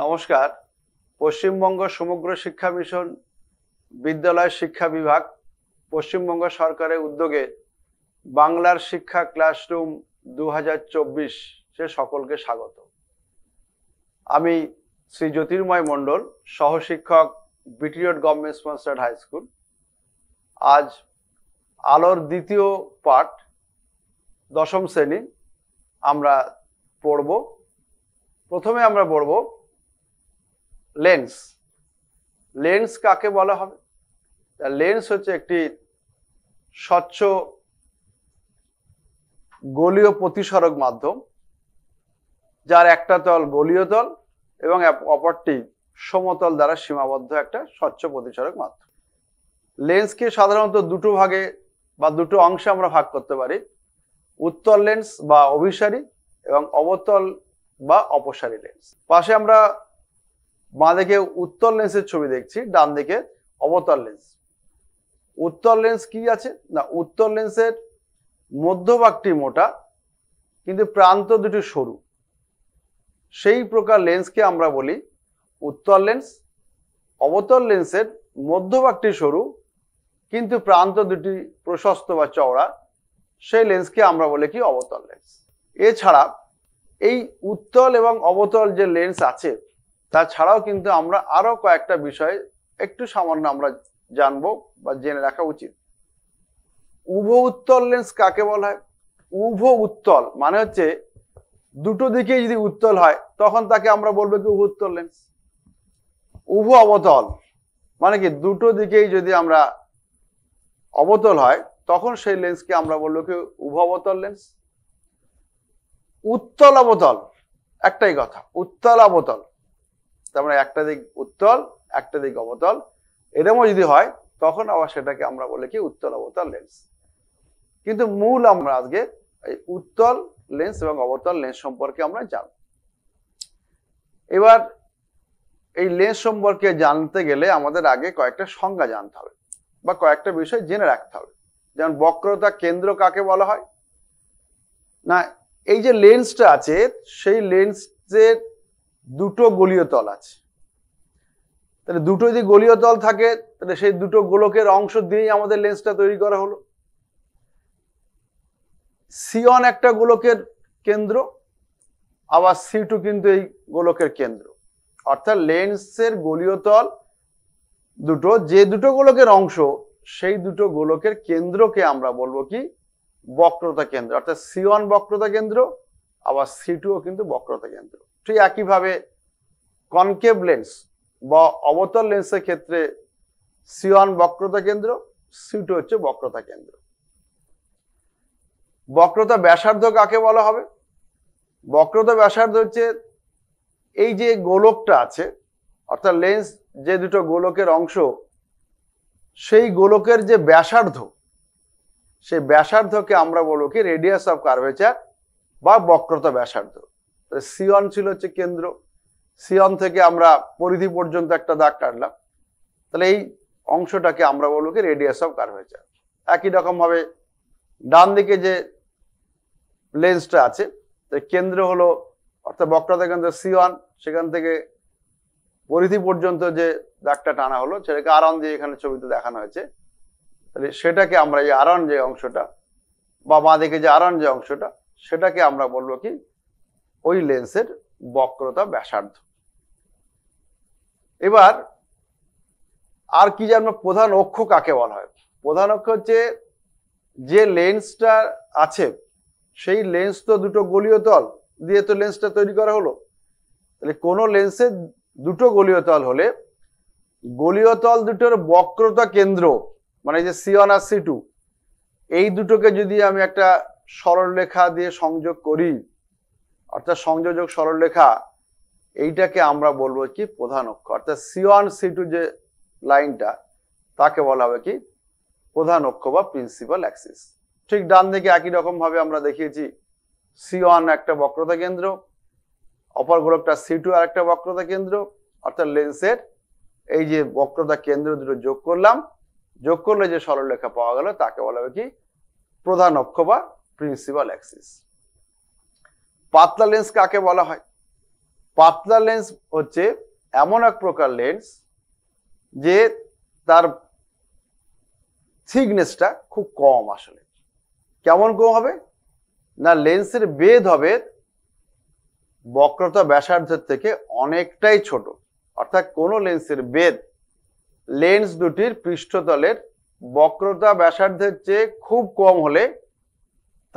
নমস্কার পশ্চিমবঙ্গ সমগ্র শিক্ষা মিশন বিদ্যালয় শিক্ষা বিভাগ পশ্চিমবঙ্গ সরকারের উদ্যোগে বাংলার শিক্ষা ক্লাসরুম দু হাজার সে সকলকে স্বাগত আমি শ্রী জ্যোতির্ময় মণ্ডল সহশিক্ষক বিটিওড গভর্নমেন্ট স্পন্সার্ড হাই স্কুল আজ আলোর দ্বিতীয় পাঠ দশম শ্রেণী আমরা পড়ব প্রথমে আমরা পড়ব লেন্স লেন্স কাকে বলা হবে লেন্স হচ্ছে একটি স্বচ্ছ গলীয় প্রতিসরক মাধ্যম যার একটা তল গলীয় তল এবং অপরটি সমতল দ্বারা সীমাবদ্ধ একটা স্বচ্ছ প্রতিসরক মাধ্যম লেন্সকে সাধারণত দুটো ভাগে বা দুটো অংশে আমরা ভাগ করতে পারি উত্তল লেন্স বা অভিসারী এবং অবতল বা অপসারী লেন্স পাশে আমরা বাঁ দিকে উত্তর লেন্সের ছবি দেখছি ডান দিকে অবতর লেন্স উত্তর লেন্স কি আছে না উত্তর লেন্সের মধ্যভাগটি মোটা কিন্তু প্রান্ত দুটি সরু সেই প্রকার লেন্সকে আমরা বলি উত্তর লেন্স অবতর লেন্সের মধ্যভাগটি সরু কিন্তু প্রান্ত দুটি প্রশস্ত বা চওড়া সেই লেন্সকে আমরা বলি কি অবতল লেন্স এছাড়া এই উত্তল এবং অবতল যে লেন্স আছে তাছাড়াও কিন্তু আমরা আরও কয়েকটা বিষয় একটু সামান্য আমরা জানব বা জেনে রাখা উচিত উভ উত্তল লেন্স কাকে বলা হয় উভ উত্তল মানে হচ্ছে দুটো দিকে যদি উত্তল হয় তখন তাকে আমরা বলবো কি উভ উত্তল লেন্স উভ অবতল মানে কি দুটো দিকেই যদি আমরা অবতল হয় তখন সেই লেন্সকে আমরা বলবো কি উভ অবতল লেন্স উত্তল অবতল একটাই কথা উত্তল অবতল তার মানে একটা দিক উত্তল একটা দিক অবতল এরমও যদি হয় তখন আবার সেটাকে আমরা বলে কি উত্তল অবতল লেন্স কিন্তু মূল আমরা আজকে এই উত্তল লেন্স এবং অবতল লেন্স সম্পর্কে আমরা জানব এবার এই লেন্স সম্পর্কে জানতে গেলে আমাদের আগে কয়েকটা সংজ্ঞা জানতে হবে বা কয়েকটা বিষয় জেনে রাখতে হবে যেমন বক্রতা কেন্দ্র কাকে বলা হয় না এই যে লেন্সটা আছে সেই লেন্সের দুটো গলীয় তল আছে তাহলে দুটো যদি গলীয় তল থাকে তাহলে সেই দুটো গোলকের অংশ দিয়েই আমাদের লেন্সটা তৈরি করা হলো সিয়ন একটা গোলকের কেন্দ্র আবার সি টু কিন্তু এই গোলকের কেন্দ্র অর্থাৎ লেন্সের গলীয় তল দুটো যে দুটো গোলকের অংশ সেই দুটো গোলকের কেন্দ্রকে আমরা বলবো কি বক্রতা কেন্দ্র অর্থাৎ সি ওয়ান বক্রতা কেন্দ্র আবার সি টুও কিন্তু বক্রতা কেন্দ্র ঠিক একইভাবে কনকেভ লেন্স বা অবতল লেন্সের ক্ষেত্রে সিওয়ান বক্রতা কেন্দ্র সিটু হচ্ছে বক্রতা কেন্দ্র বক্রতা ব্যাসার্ধ কাকে বলা হবে বক্রতা ব্যাসার্ধ হচ্ছে এই যে গোলকটা আছে অর্থাৎ লেন্স যে দুটো গোলকের অংশ সেই গোলকের যে ব্যাসার্ধ সেই ব্যাসার্ধকে আমরা বলবো কি রেডিয়াস অফ কার্ভেচার বা বক্রতা ব্যাসার্ধ সিয়ন ছিল হচ্ছে কেন্দ্র সিয়ন থেকে আমরা পরিধি পর্যন্ত একটা দাগ কাটলাম তাহলে এই অংশটাকে আমরা বলবো কি রেডিয়াস অফ কার্ভেচার একই রকমভাবে ডান দিকে যে লেন্সটা আছে কেন্দ্র হলো অর্থাৎ বক্রতা কেন্দ্র সিওয়ান সেখান থেকে পরিধি পর্যন্ত যে দাগটা টানা হলো সেটাকে আরন দিয়ে এখানে ছবিতে দেখানো হয়েছে তাহলে সেটাকে আমরা এই আরন যে অংশটা বা বাঁ দিকে যে আরন যে অংশটা সেটাকে আমরা বলবো কি ওই লেন্সের বক্রতা ব্যাসার্ধ এবার আর কি যেন প্রধান অক্ষ কাকে বলা হয় প্রধান অক্ষ হচ্ছে যে লেন্সটা আছে সেই লেন্স তো দুটো গলীয় তল দিয়ে তো লেন্সটা তৈরি করা হলো তাহলে কোনো লেন্সের দুটো গলীয় তল হলে গলীয় তল দুটোর বক্রতা কেন্দ্র মানে যে সি ওয়ান আর সি টু এই দুটোকে যদি আমি একটা সরলরেখা দিয়ে সংযোগ করি অর্থাৎ সংযোজক সরলরেখা এইটাকে আমরা বলবো কি প্রধান অক্ষ অর্থাৎ সি ওয়ান সি টু যে লাইনটা তাকে বলা হবে কি প্রধান অক্ষ বা প্রিন্সিপাল অ্যাক্সিস ঠিক ডান দিকে একই রকমভাবে আমরা দেখিয়েছি সি ওয়ান একটা বক্রতা কেন্দ্র অপর গোলকটা সি টু আর একটা বক্রতা কেন্দ্র অর্থাৎ লেন্সের এই যে বক্রতা কেন্দ্র দুটো যোগ করলাম যোগ করলে যে সরলরেখা পাওয়া গেল তাকে বলা হবে কি প্রধান অক্ষ বা প্রিন্সিপাল অ্যাক্সিস পাতলা লেন্স কাকে বলা হয় পাতলা লেন্স হচ্ছে এমন এক প্রকার লেন্স যে তার থিকনেসটা খুব কম আসলে কেমন কম হবে না লেন্সের বেদ হবে বক্রতা ব্যাসার্ধের থেকে অনেকটাই ছোট অর্থাৎ কোনো লেন্সের বেদ লেন্স দুটির পৃষ্ঠতলের বক্রতা ব্যাসার্ধের চেয়ে খুব কম হলে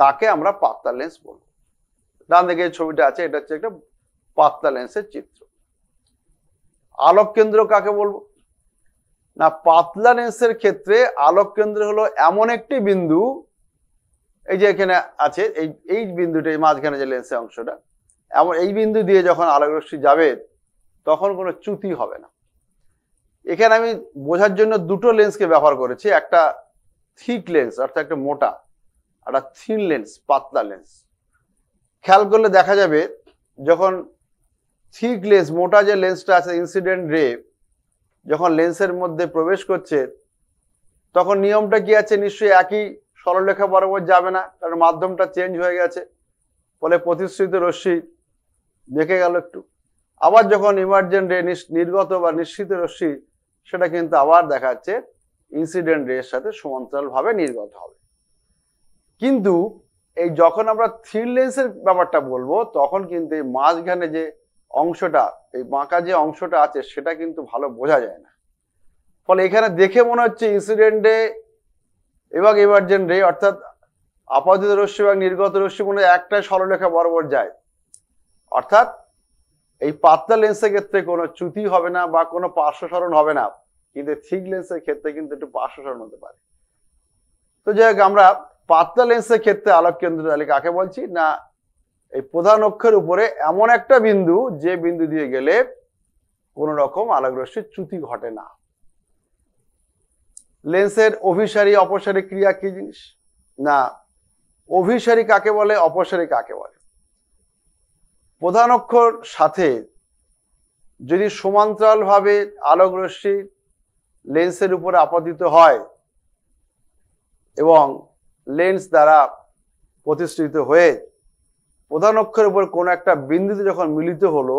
তাকে আমরা পাতলা লেন্স বলব ডান দিকে ছবিটা আছে এটা হচ্ছে একটা পাতলা লেন্সের চিত্র আলোক কেন্দ্র কাকে বলবো না পাতলা লেন্সের ক্ষেত্রে আলোক কেন্দ্র হলো এমন একটি বিন্দু এই যে এখানে আছে এই এই বিন্দুটা এই মাঝখানে যে লেন্সের অংশটা এমন এই বিন্দু দিয়ে যখন আলোক রশ্মি যাবে তখন কোনো চ্যুতি হবে না এখানে আমি বোঝার জন্য দুটো লেন্সকে ব্যবহার করেছি একটা থিক লেন্স অর্থাৎ একটা মোটা একটা থিন লেন্স পাতলা লেন্স খেয়াল করলে দেখা যাবে যখন থিক লেন্স মোটা যে লেন্সটা আছে ইনসিডেন্ট রে যখন লেন্সের মধ্যে প্রবেশ করছে তখন নিয়মটা কি আছে নিশ্চয়ই একই সরলরেখা বরাবর যাবে না কারণ মাধ্যমটা চেঞ্জ হয়ে গেছে ফলে প্রতিশ্রুত রশ্মি দেখে গেল একটু আবার যখন ইমার্জেন্ট রে নির্গত বা নিশ্চিত রশ্মি সেটা কিন্তু আবার দেখাচ্ছে ইনসিডেন্ট এর সাথে সমান্তরালভাবে নির্গত হবে কিন্তু এই যখন আমরা থ্রিড লেন্সের ব্যাপারটা বলবো তখন কিন্তু এই মাঝখানে যে অংশটা এই বাঁকা যে অংশটা আছে সেটা কিন্তু ভালো বোঝা যায় না ফলে এখানে দেখে মনে হচ্ছে ইনসিডেন্টে এবং ইমার্জেন্ট রে অর্থাৎ আপাদিত রশ্মি এবং নির্গত রশ্মি মনে একটাই সরলরেখা বরাবর যায় অর্থাৎ এই পাতলা লেন্সের ক্ষেত্রে কোনো চ্যুতি হবে না বা কোনো পার্শ্বসরণ হবে না কিন্তু থিক লেন্সের ক্ষেত্রে কিন্তু একটু পার্শ্বসরণ হতে পারে তো যাই হোক আমরা পাতলা লেন্সের ক্ষেত্রে আলোক কেন্দ্র তাহলে কাকে বলছি না এই প্রধান অক্ষের উপরে এমন একটা বিন্দু যে বিন্দু দিয়ে গেলে কোনো রকম আলোকরশ্মির চ্যুতি ঘটে না লেন্সের অভিসারী অপসারী ক্রিয়া কি জিনিস না অভিসারী কাকে বলে অপসারী কাকে বলে প্রধান অক্ষর সাথে যদি সমান্তরালভাবে আলোকরশ্মি লেন্সের উপরে আপতিত হয় এবং লেন্স দ্বারা প্রতিষ্ঠিত হয়ে প্রধান অক্ষের উপর কোনো একটা বিন্দুতে যখন মিলিত হলো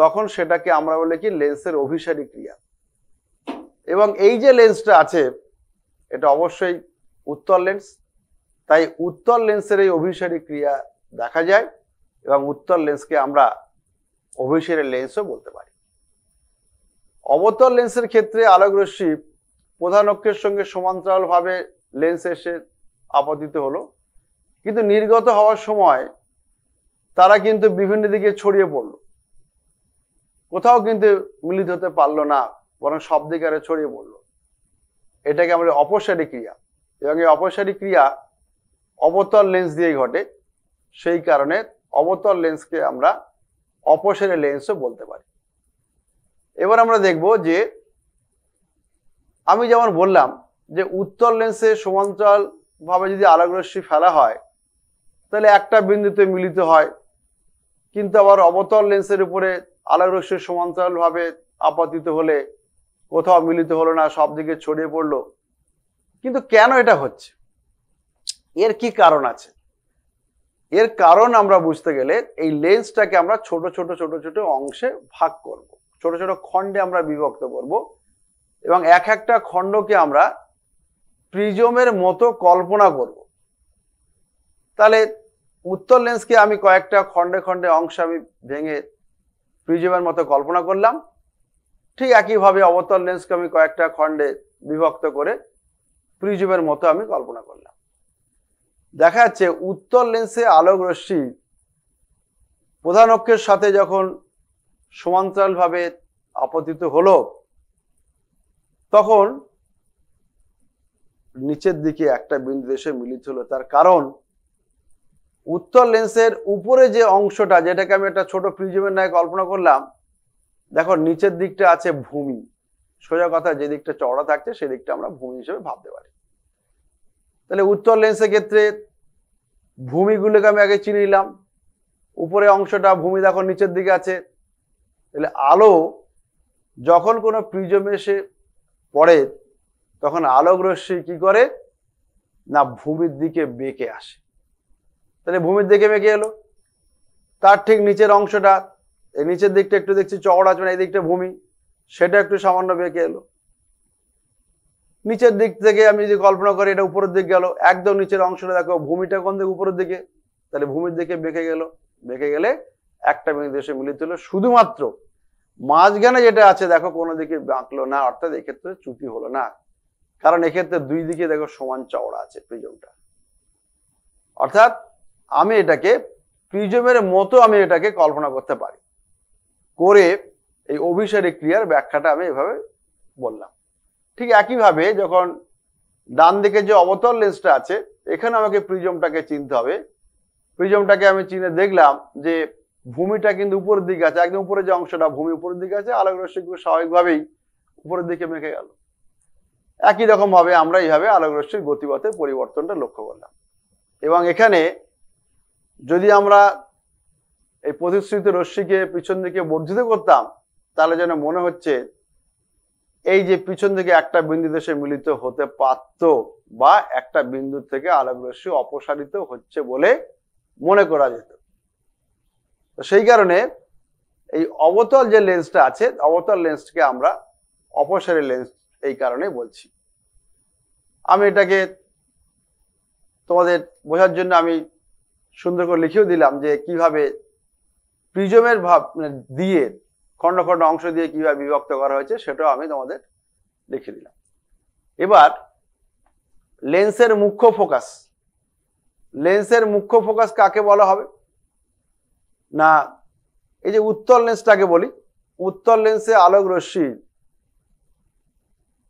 তখন সেটাকে আমরা বলে কি লেন্সের অভিসারী ক্রিয়া এবং এই যে লেন্সটা আছে এটা অবশ্যই উত্তর লেন্স তাই উত্তর লেন্সের এই অভিসারী ক্রিয়া দেখা যায় এবং উত্তর লেন্সকে আমরা অভিসারী লেন্সও বলতে পারি অবতর লেন্সের ক্ষেত্রে আলোক রশ্মি প্রধান অক্ষের সঙ্গে সমান্তরালভাবে লেন্স এসে আপতিত হলো কিন্তু নির্গত হওয়ার সময় তারা কিন্তু বিভিন্ন দিকে ছড়িয়ে পড়লো কোথাও কিন্তু মিলিত হতে পারলো না বরং সব দিকে আরে ছড়িয়ে পড়লো এটাকে আমরা অপসারী ক্রিয়া এবং এই অপসারী ক্রিয়া অবতল লেন্স দিয়ে ঘটে সেই কারণে অবতল লেন্সকে আমরা অপসারী লেন্সও বলতে পারি এবার আমরা দেখব যে আমি যেমন বললাম যে উত্তল লেন্সে সমান্তরালভাবে যদি রশ্মি ফেলা হয় তাহলে একটা বিন্দুতে মিলিত হয় কিন্তু আবার অবতল লেন্সের উপরে আলোকরশ্মি সমান্তরালভাবে আপতিত হলে কোথাও মিলিত হলো না সব দিকে ছড়িয়ে পড়লো কিন্তু কেন এটা হচ্ছে এর কি কারণ আছে এর কারণ আমরা বুঝতে গেলে এই লেন্সটাকে আমরা ছোট ছোট ছোট ছোট অংশে ভাগ করব। ছোট ছোট খণ্ডে আমরা বিভক্ত করব এবং এক একটা খণ্ডকে আমরা প্রিজমের মতো কল্পনা করব তাহলে উত্তর লেন্সকে আমি কয়েকটা খণ্ডে খণ্ডে অংশ আমি ভেঙে প্রিজমের মতো কল্পনা করলাম ঠিক একইভাবে অবতল লেন্সকে আমি কয়েকটা খণ্ডে বিভক্ত করে প্রিজমের মতো আমি কল্পনা করলাম দেখা যাচ্ছে উত্তর লেন্সে আলোক রশ্মি প্রধান অক্ষের সাথে যখন সমান্তরালভাবে আপতিত হলো তখন নিচের দিকে একটা বিন্দু এসে মিলিত হলো তার কারণ উত্তর লেন্সের উপরে যে অংশটা যেটাকে আমি একটা ছোট প্রিজমের নায় কল্পনা করলাম দেখো নিচের দিকটা আছে ভূমি সোজা কথা যে দিকটা চওড়া থাকছে সেদিকটা আমরা ভূমি হিসেবে ভাবতে পারি তাহলে উত্তর লেন্সের ক্ষেত্রে ভূমিগুলোকে আমি আগে চিনে নিলাম উপরে অংশটা ভূমি দেখো নিচের দিকে আছে তাহলে আলো যখন কোনো প্রিজমে এসে পড়ে তখন আলোক রশ্মি কি করে না ভূমির দিকে বেঁকে আসে তাহলে ভূমির দিকে বেঁকে এলো তার ঠিক নিচের অংশটা এই নিচের দিকটা একটু দেখছি চওড়া মানে এই দিকটা ভূমি সেটা একটু সামান্য বেঁকে এলো নিচের দিক থেকে আমি যদি কল্পনা করি এটা উপরের দিক গেল একদম নিচের অংশটা দেখো ভূমিটা কোন দিকে উপরের দিকে তাহলে ভূমির দিকে বেঁকে গেল বেঁকে গেলে একটা বিন্দু এসে মিলিত হলো শুধুমাত্র মাঝখানে যেটা আছে দেখো কোনো দিকে বাঁকলো না অর্থাৎ এক্ষেত্রে চুপি হলো না কারণ এক্ষেত্রে দুই দিকে দেখো সমান চওড়া আছে প্রিজমটা অর্থাৎ আমি এটাকে প্রিজমের মতো আমি এটাকে কল্পনা করতে পারি করে এই অভিসারে ক্রিয়ার ব্যাখ্যাটা আমি এভাবে বললাম ঠিক একইভাবে যখন ডান দিকে যে অবতল লেন্সটা আছে এখানে আমাকে প্রিজমটাকে চিনতে হবে প্রিজমটাকে আমি চিনে দেখলাম যে ভূমিটা কিন্তু উপরের দিকে আছে একদম উপরে যে অংশটা ভূমি উপরের দিকে আছে আলোক রশ্মিগুলো স্বাভাবিকভাবেই উপরের দিকে মেখে গেল একই রকম ভাবে আমরা এইভাবে আলোকরশ্মির গতিপথের পরিবর্তনটা লক্ষ্য করলাম এবং এখানে যদি আমরা এই প্রতিশ্রুত রশ্মিকে পিছন দিকে বর্ধিত করতাম তাহলে যেন মনে হচ্ছে এই যে পিছন থেকে একটা বিন্দুতে সে মিলিত হতে পারত বা একটা বিন্দু থেকে আলোকরশ্মি অপসারিত হচ্ছে বলে মনে করা যেত তো সেই কারণে এই অবতল যে লেন্সটা আছে অবতল লেন্সকে আমরা অপসারী লেন্স এই কারণে বলছি আমি এটাকে তোমাদের বোঝার জন্য আমি সুন্দর করে লিখেও দিলাম যে কিভাবে প্রিজমের ভাব মানে দিয়ে খণ্ড খণ্ড অংশ দিয়ে কিভাবে বিভক্ত করা হয়েছে সেটাও আমি তোমাদের লিখে দিলাম এবার লেন্সের মুখ্য ফোকাস লেন্সের মুখ্য ফোকাস কাকে বলা হবে না এই যে উত্তল লেন্সটাকে বলি উত্তল লেন্সে আলোক রশ্মির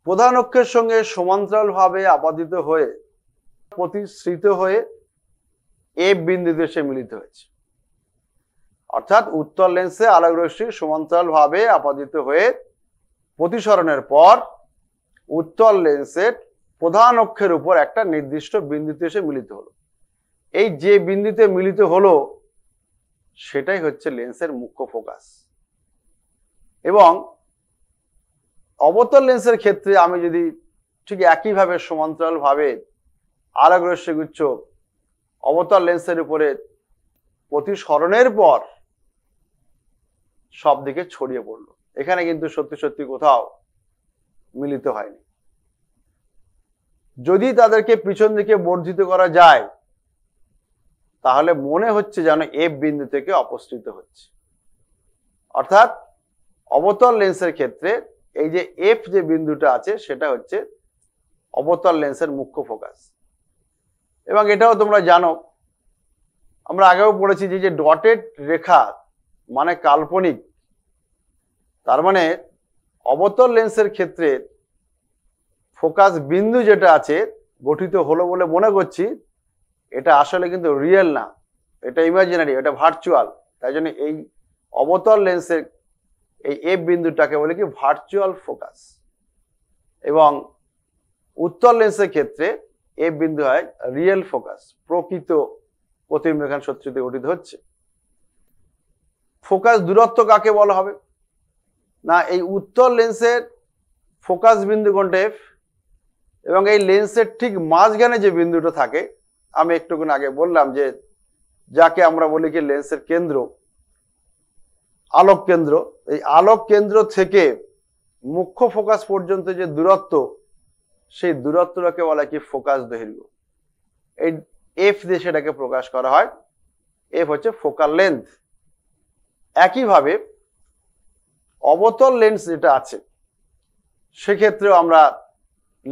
প্রধান অক্ষের সঙ্গে সমান্তরালভাবে আপাদিত হয়ে প্রতিশ্রিত হয়ে এ বিন্দুতে সে মিলিত হয়েছে অর্থাৎ উত্তর লেন্সে আলোক রশ্মি সমান্তরালভাবে আপাদিত হয়ে প্রতিসরণের পর উত্তর লেন্সের প্রধান অক্ষের উপর একটা নির্দিষ্ট বিন্দুতে এসে মিলিত হলো এই যে বিন্দুতে মিলিত হলো সেটাই হচ্ছে লেন্সের মুখ্য ফোকাস এবং অবতল লেন্সের ক্ষেত্রে আমি যদি ঠিক একইভাবে সমান্তরালভাবে আলোক গুচ্ছ অবতল লেন্সের উপরে প্রতিসরণের পর সব দিকে ছড়িয়ে পড়ল এখানে কিন্তু সত্যি সত্যি কোথাও মিলিত হয়নি যদি তাদেরকে পিছন দিকে বর্ধিত করা যায় তাহলে মনে হচ্ছে যেন এফ বিন্দু থেকে অপস্থিত হচ্ছে অর্থাৎ অবতল লেন্সের ক্ষেত্রে এই যে এফ যে বিন্দুটা আছে সেটা হচ্ছে অবতল লেন্সের মুখ্য ফোকাস এবং এটাও তোমরা জানো আমরা আগেও পড়েছি যে যে ডটেড রেখা মানে কাল্পনিক তার মানে অবতল লেন্সের ক্ষেত্রে ফোকাস বিন্দু যেটা আছে গঠিত হলো বলে মনে করছি এটা আসলে কিন্তু রিয়েল না এটা ইমাজিনারি এটা ভার্চুয়াল তাই জন্য এই অবতল লেন্সের এই এফ বিন্দুটাকে বলে কি ভার্চুয়াল ফোকাস এবং উত্তর লেন্সের ক্ষেত্রে এ বিন্দু হয় রিয়েল ফোকাস প্রকৃত প্রতিবিম্ব এখানে সত্যিতে গঠিত হচ্ছে ফোকাস দূরত্ব কাকে বলা হবে না এই উত্তর লেন্সের ফোকাস বিন্দু কোনটা এফ এবং এই লেন্সের ঠিক মাঝখানে যে বিন্দুটা থাকে আমি একটুক্ষণ আগে বললাম যে যাকে আমরা বলি কি লেন্সের কেন্দ্র আলোক কেন্দ্র এই আলোক কেন্দ্র থেকে মুখ্য ফোকাস পর্যন্ত যে দূরত্ব সেই দূরত্বটাকে বলা কি ফোকাস দৈর্ঘ্য এই এফ দিয়ে সেটাকে প্রকাশ করা হয় এফ হচ্ছে ফোকাল লেন্থ একইভাবে অবতল লেন্স যেটা আছে সেক্ষেত্রেও আমরা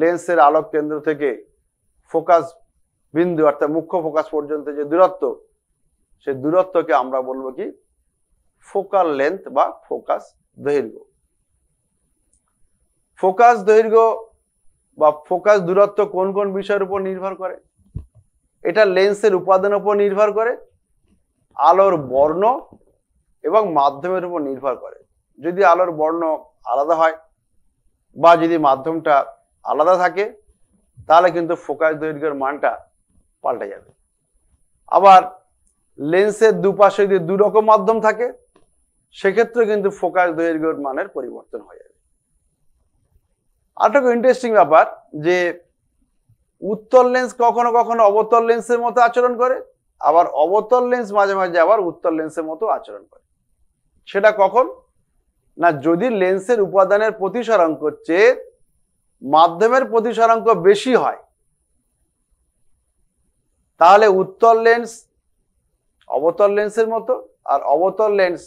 লেন্সের আলোক কেন্দ্র থেকে ফোকাস বিন্দু অর্থাৎ মুখ্য ফোকাস পর্যন্ত যে দূরত্ব সেই দূরত্বকে আমরা বলবো কি ফোকাল লেন্থ বা ফোকাস দৈর্ঘ্য ফোকাস দৈর্ঘ্য বা ফোকাস দূরত্ব কোন কোন বিষয়ের উপর নির্ভর করে এটা লেন্সের উপাদানের উপর নির্ভর করে আলোর বর্ণ এবং মাধ্যমের উপর নির্ভর করে যদি আলোর বর্ণ আলাদা হয় বা যদি মাধ্যমটা আলাদা থাকে তাহলে কিন্তু ফোকাস দৈর্ঘ্যের মানটা পাল্টে যাবে আবার লেন্সের দুপাশে যদি দুরকম মাধ্যম থাকে সেক্ষেত্রে কিন্তু ফোকাস দৈর্ঘ্যের মানের পরিবর্তন হয়ে যাবে আরেকটা ইন্টারেস্টিং ব্যাপার যে উত্তল লেন্স কখনো কখনো অবতল লেন্সের মতো আচরণ করে আবার অবতল লেন্স মাঝে মাঝে আবার উত্তল লেন্সের মতো আচরণ করে সেটা কখন না যদি লেন্সের উপাদানের প্রতিসরাঙ্ক চেয়ে মাধ্যমের প্রতিসরাঙ্ক বেশি হয় তাহলে উত্তল লেন্স অবতল লেন্সের মতো আর অবতল লেন্স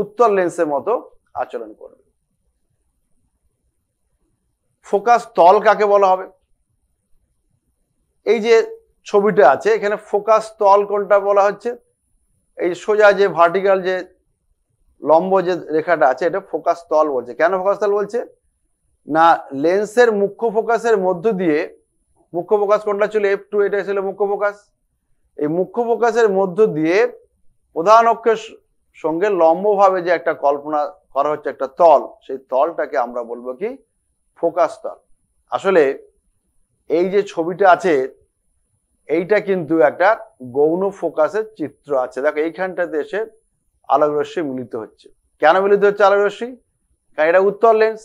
উত্তর লেন্সের মতো আচরণ করবে ফোকাস তল কাকে বলা হবে এই যে ছবিটা আছে এখানে ফোকাস তল কোনটা বলা হচ্ছে এই সোজা যে ভার্টিক্যাল যে লম্ব যে রেখাটা আছে এটা ফোকাস তল বলছে কেন ফোকাস তল বলছে না লেন্সের মুখ্য ফোকাসের মধ্য দিয়ে মুখ্য ফোকাস কোনটা ছিল এফ টু এটা ছিল মুখ্য ফোকাস এই মুখ্য ফোকাসের মধ্য দিয়ে প্রধান অক্ষের সঙ্গে লম্বভাবে যে একটা কল্পনা করা হচ্ছে একটা তল সেই তলটাকে আমরা বলবো কি ফোকাস তল আসলে এই যে ছবিটা আছে এইটা কিন্তু একটা গৌণ ফোকাসের চিত্র আছে দেখো এইখানটাতে এসে আলোকরশ্মি মিলিত হচ্ছে কেন মিলিত হচ্ছে আলোকরশ্মি কারণ এটা উত্তর লেন্স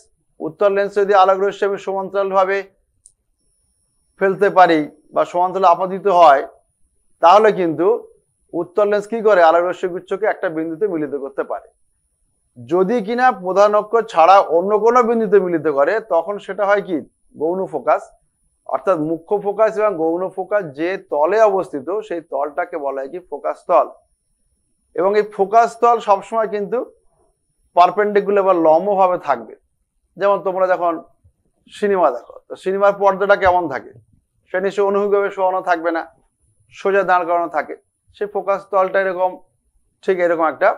উত্তর লেন্স যদি আলোকরশ্মি আমি সমান্তরালভাবে ফেলতে পারি বা সমান্তরাল আপাদিত হয় তাহলে কিন্তু উত্তর লেন্স কি করে আলোর রশ্মি গুচ্ছকে একটা বিন্দুতে মিলিত করতে পারে যদি কিনা প্রধান অক্ষর ছাড়া অন্য কোনো বিন্দুতে মিলিত করে তখন সেটা হয় কি গৌণ ফোকাস অর্থাৎ মুখ্য ফোকাস এবং গৌণ ফোকাস যে তলে অবস্থিত সেই তলটাকে বলা হয় কি ফোকাস তল এবং এই ফোকাস তল সবসময় কিন্তু পারপেন্ডিকুলার বা লম্বভাবে থাকবে যেমন তোমরা যখন সিনেমা দেখো তো সিনেমার পর্দাটা কেমন থাকে সে নিশ্চয়ই অনুভূমিকভাবে শোয়ানো থাকবে না সোজা দাঁড় করানো থাকে সেই ফোকাস তলটা এরকম ঠিক এরকম একটা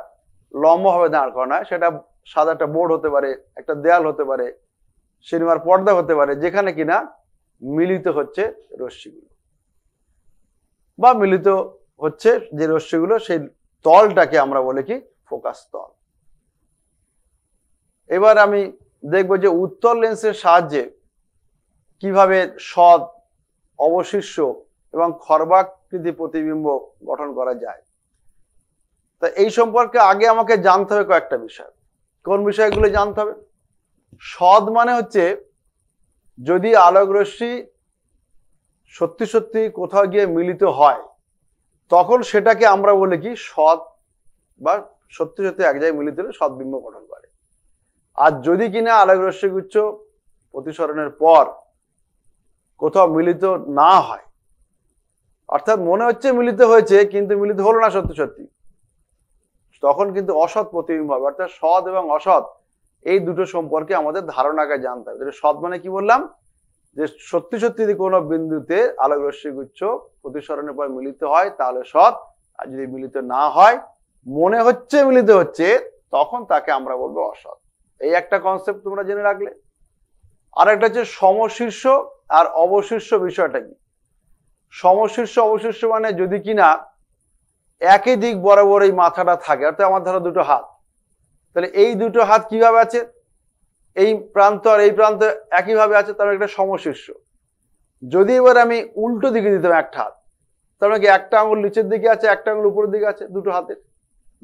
লম্বভাবে দাঁড় করানো হয় সেটা সাদা একটা বোর্ড হতে পারে একটা দেয়াল হতে পারে সিনেমার পর্দা হতে পারে যেখানে কিনা মিলিত হচ্ছে রশ্মিগুলো বা মিলিত হচ্ছে যে রশ্মিগুলো সেই তলটাকে আমরা বলে কি ফোকাস তল এবার আমি দেখব যে উত্তর লেন্সের সাহায্যে কিভাবে সৎ অবশিষ্ট এবং খর্বাকৃতি প্রতিবিম্ব গঠন করা যায় তা এই সম্পর্কে আগে আমাকে জানতে হবে কয়েকটা বিষয় কোন বিষয়গুলো জানতে হবে সদ মানে হচ্ছে যদি আলোক রশ্মি সত্যি সত্যি কোথাও গিয়ে মিলিত হয় তখন সেটাকে আমরা বলি কি সৎ বা সত্যি সত্যি এক জায়গায় মিলিত হলে সদ্বিম্ব গঠন করে আর যদি কিনা আলোক রশ্মিগুচ্ছ প্রতিসরণের পর কোথাও মিলিত না হয় অর্থাৎ মনে হচ্ছে মিলিত হয়েছে কিন্তু মিলিত হলো না সত্যি সত্যি তখন কিন্তু অসৎ প্রতিবিম্ব হবে অর্থাৎ সৎ এবং অসৎ এই দুটো সম্পর্কে আমাদের ধারণাকে জানতে হবে সৎ মানে কি বললাম যে সত্যি সত্যি যদি কোনো বিন্দুতে আলোক রশ্মি গুচ্ছ প্রতিসরণের পর মিলিত হয় তাহলে সৎ আর যদি মিলিত না হয় মনে হচ্ছে মিলিত হচ্ছে তখন তাকে আমরা বলবো অসৎ এই একটা কনসেপ্ট তোমরা জেনে রাখলে আর একটা হচ্ছে সমশীর্ষ আর অবশীর্ষ বিষয়টা কি সমশীর্ষ অবশীর্ষ মানে যদি কিনা একই দিক বরাবর এই মাথাটা থাকে অর্থাৎ আমার ধরো দুটো হাত তাহলে এই দুটো হাত কিভাবে আছে এই প্রান্ত আর এই প্রান্ত একইভাবে আছে তার মানে একটা সমশীর্ষ যদি এবার আমি উল্টো দিকে দিতাম একটা হাত তার নাকি মানে একটা আঙুল নিচের দিকে আছে একটা আঙুল উপরের দিকে আছে দুটো হাতের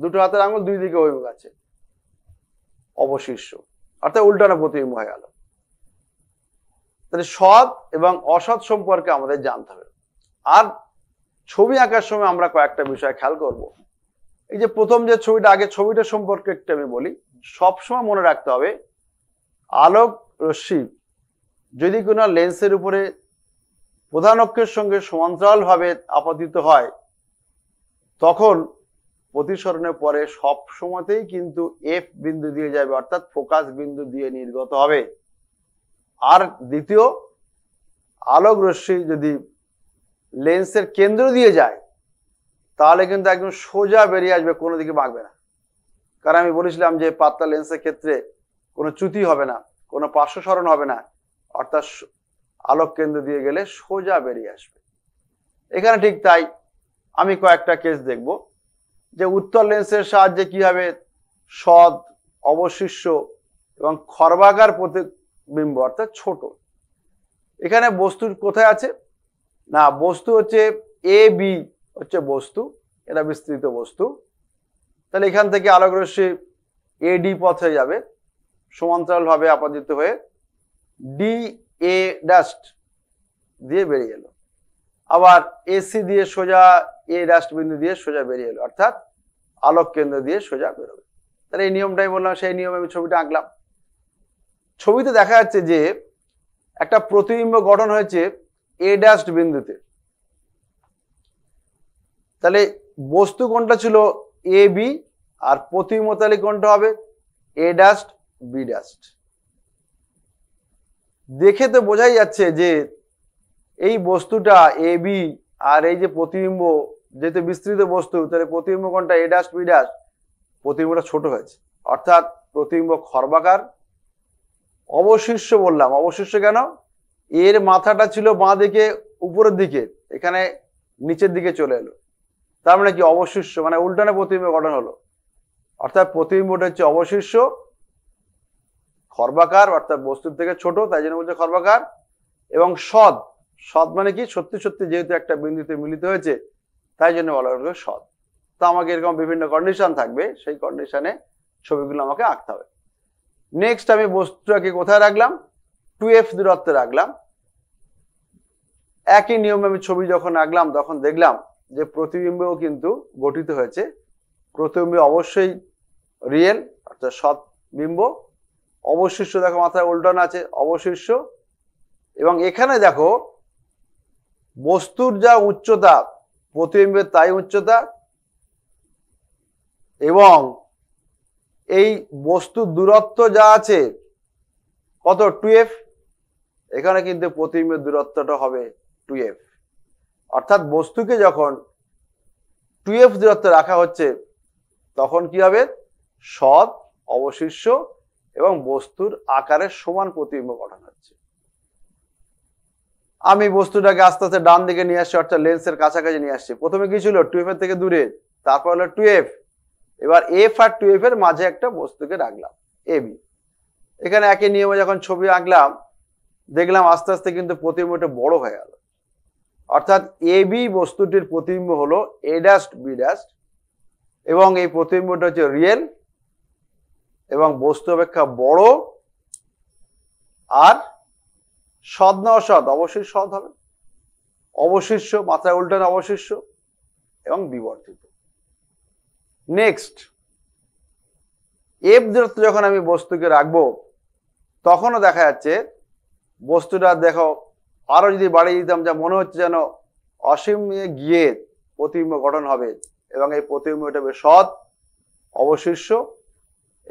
দুটো হাতের আঙুল দুই দিকে অভিমুখ আছে অবশীর্ষ অর্থাৎ উল্টানো প্রতিবিম্ব হয়ে গেল তাহলে সৎ এবং অসৎ সম্পর্কে আমাদের জানতে হবে আর ছবি আঁকার সময় আমরা কয়েকটা বিষয় খেয়াল করব। এই যে প্রথম যে ছবিটা আগে ছবিটা সম্পর্কে একটু আমি বলি সবসময় মনে রাখতে হবে আলোক রশ্মি যদি কোনো লেন্সের উপরে প্রধান অক্ষের সঙ্গে সমান্তরালভাবে আপতিত হয় তখন প্রতিসরণের পরে সব সময়তেই কিন্তু এফ বিন্দু দিয়ে যাবে অর্থাৎ ফোকাস বিন্দু দিয়ে নির্গত হবে আর দ্বিতীয় আলোক রশ্মি যদি লেন্সের কেন্দ্র দিয়ে যায় তাহলে কিন্তু একদম সোজা বেরিয়ে আসবে কোনো দিকে বাঁকবে না কারণ আমি বলেছিলাম যে পাতলা লেন্সের ক্ষেত্রে কোনো চ্যুতি হবে না কোনো পার্শ্বসরণ হবে না অর্থাৎ আলোক কেন্দ্র দিয়ে গেলে সোজা বেরিয়ে আসবে এখানে ঠিক তাই আমি কয়েকটা কেস দেখব যে উত্তর লেন্সের সাহায্যে কীভাবে সদ অবশিষ্য এবং খর্বাকার প্রতিবিম্ব অর্থাৎ ছোট এখানে বস্তুর কোথায় আছে না বস্তু হচ্ছে এ বি হচ্ছে বস্তু এটা বিস্তৃত বস্তু তাহলে এখান থেকে আলোক রশ্মি এডি পথে যাবে সমান্তরালভাবে আপাতিত হয়ে ডি এ ডাস্ট দিয়ে বেরিয়ে এলো আবার এসি দিয়ে সোজা এ ডাস্ট বিন্দু দিয়ে সোজা বেরিয়ে এলো অর্থাৎ আলোক কেন্দ্র দিয়ে সোজা বেরোবে তাহলে এই নিয়মটাই বললাম সেই নিয়মে আমি ছবিটা আঁকলাম ছবিতে দেখা যাচ্ছে যে একটা প্রতিবিম্ব গঠন হয়েছে এ ড্যাশড বিন্দুতে তাহলে বস্তু কোনটা ছিল এ বি আর প্রতিমতালি কোনটা হবে এ ডাস্ট বি ডাস্ট দেখে তো বোঝাই যাচ্ছে যে এই বস্তুটা এ বি আর এই যে প্রতিবিম্ব যেহেতু বিস্তৃত বস্তু তাহলে প্রতিবিম্ব কোনটা এ ডাস্ট বি ডাস্ট প্রতিবিম্বটা ছোট হয়েছে অর্থাৎ প্রতিবিম্ব খর্বাকার অবশিষ্য বললাম অবশিষ্য কেন এর মাথাটা ছিল বাঁ দিকে উপরের দিকে এখানে নিচের দিকে চলে এলো তার মানে কি অবশিষ্য মানে উল্টানে প্রতিবিম্ব গঠন হলো অর্থাৎ প্রতিবিম্বটা হচ্ছে অবশিষ্য খর্বাকার অর্থাৎ বস্তুর থেকে ছোট তাই জন্য বলছে খর্বাকার এবং সৎ সৎ মানে কি সত্যি সত্যি যেহেতু একটা বিন্দুতে মিলিত হয়েছে তাই জন্য বলা হলো সৎ তো আমাকে এরকম বিভিন্ন কন্ডিশন থাকবে সেই কন্ডিশনে ছবিগুলো আমাকে আঁকতে হবে নেক্সট আমি বস্তুটাকে কোথায় রাখলাম টু এফ দূরত্বে রাখলাম একই নিয়মে আমি ছবি যখন আঁকলাম তখন দেখলাম যে প্রতিবিম্বও কিন্তু গঠিত হয়েছে প্রতিবিম্ব অবশ্যই রিয়েল অর্থাৎ সৎ বিম্ব অবশিষ্ট দেখো মাথায় উল্টানো আছে অবশিষ্ট এবং এখানে দেখো বস্তুর যা উচ্চতা প্রতিবিম্বের তাই উচ্চতা এবং এই বস্তু দূরত্ব যা আছে কত টুয়েলভ এখানে কিন্তু প্রতিবিম্বের দূরত্বটা হবে টু এফ অর্থাৎ বস্তুকে যখন টু এফ দূরত্ব রাখা হচ্ছে তখন কি হবে সৎ অবশিষ্য এবং বস্তুর আকারের সমান প্রতিবিম্ব গঠন হচ্ছে আমি বস্তুটাকে আস্তে আস্তে ডান দিকে নিয়ে আসছি অর্থাৎ লেন্সের কাছাকাছি নিয়ে আসছি প্রথমে কি ছিল টু এফ এর থেকে দূরে তারপর হলো টু এফ এবার এফ আর টু এফ এর মাঝে একটা বস্তুকে রাখলাম এবি এখানে একই নিয়মে যখন ছবি আঁকলাম দেখলাম আস্তে আস্তে কিন্তু প্রতিবিম্বটা বড় হয়ে গেল অর্থাৎ এ বি বস্তুটির প্রতিবিম্ব হলো এ ড্যাস্ট বি ডাস্ট এবং এই প্রতিবিম্বটা হচ্ছে রিয়েল এবং বস্তু অপেক্ষা বড় আর সদ না অসৎ অবশ্যই সৎ হবে অবশিষ্য মাথায় উল্টান অবশিষ্য এবং বিবর্তিত নেক্সট এফ দূরত্ব যখন আমি বস্তুকে রাখবো তখনও দেখা যাচ্ছে বস্তুটা দেখো আরো যদি বাড়িয়ে দিতাম যা মনে হচ্ছে যেন অসীমে গিয়ে প্রতিবিম্ব গঠন হবে এবং এই প্রতিম্বটা বেশ সৎ অবশিষ্ট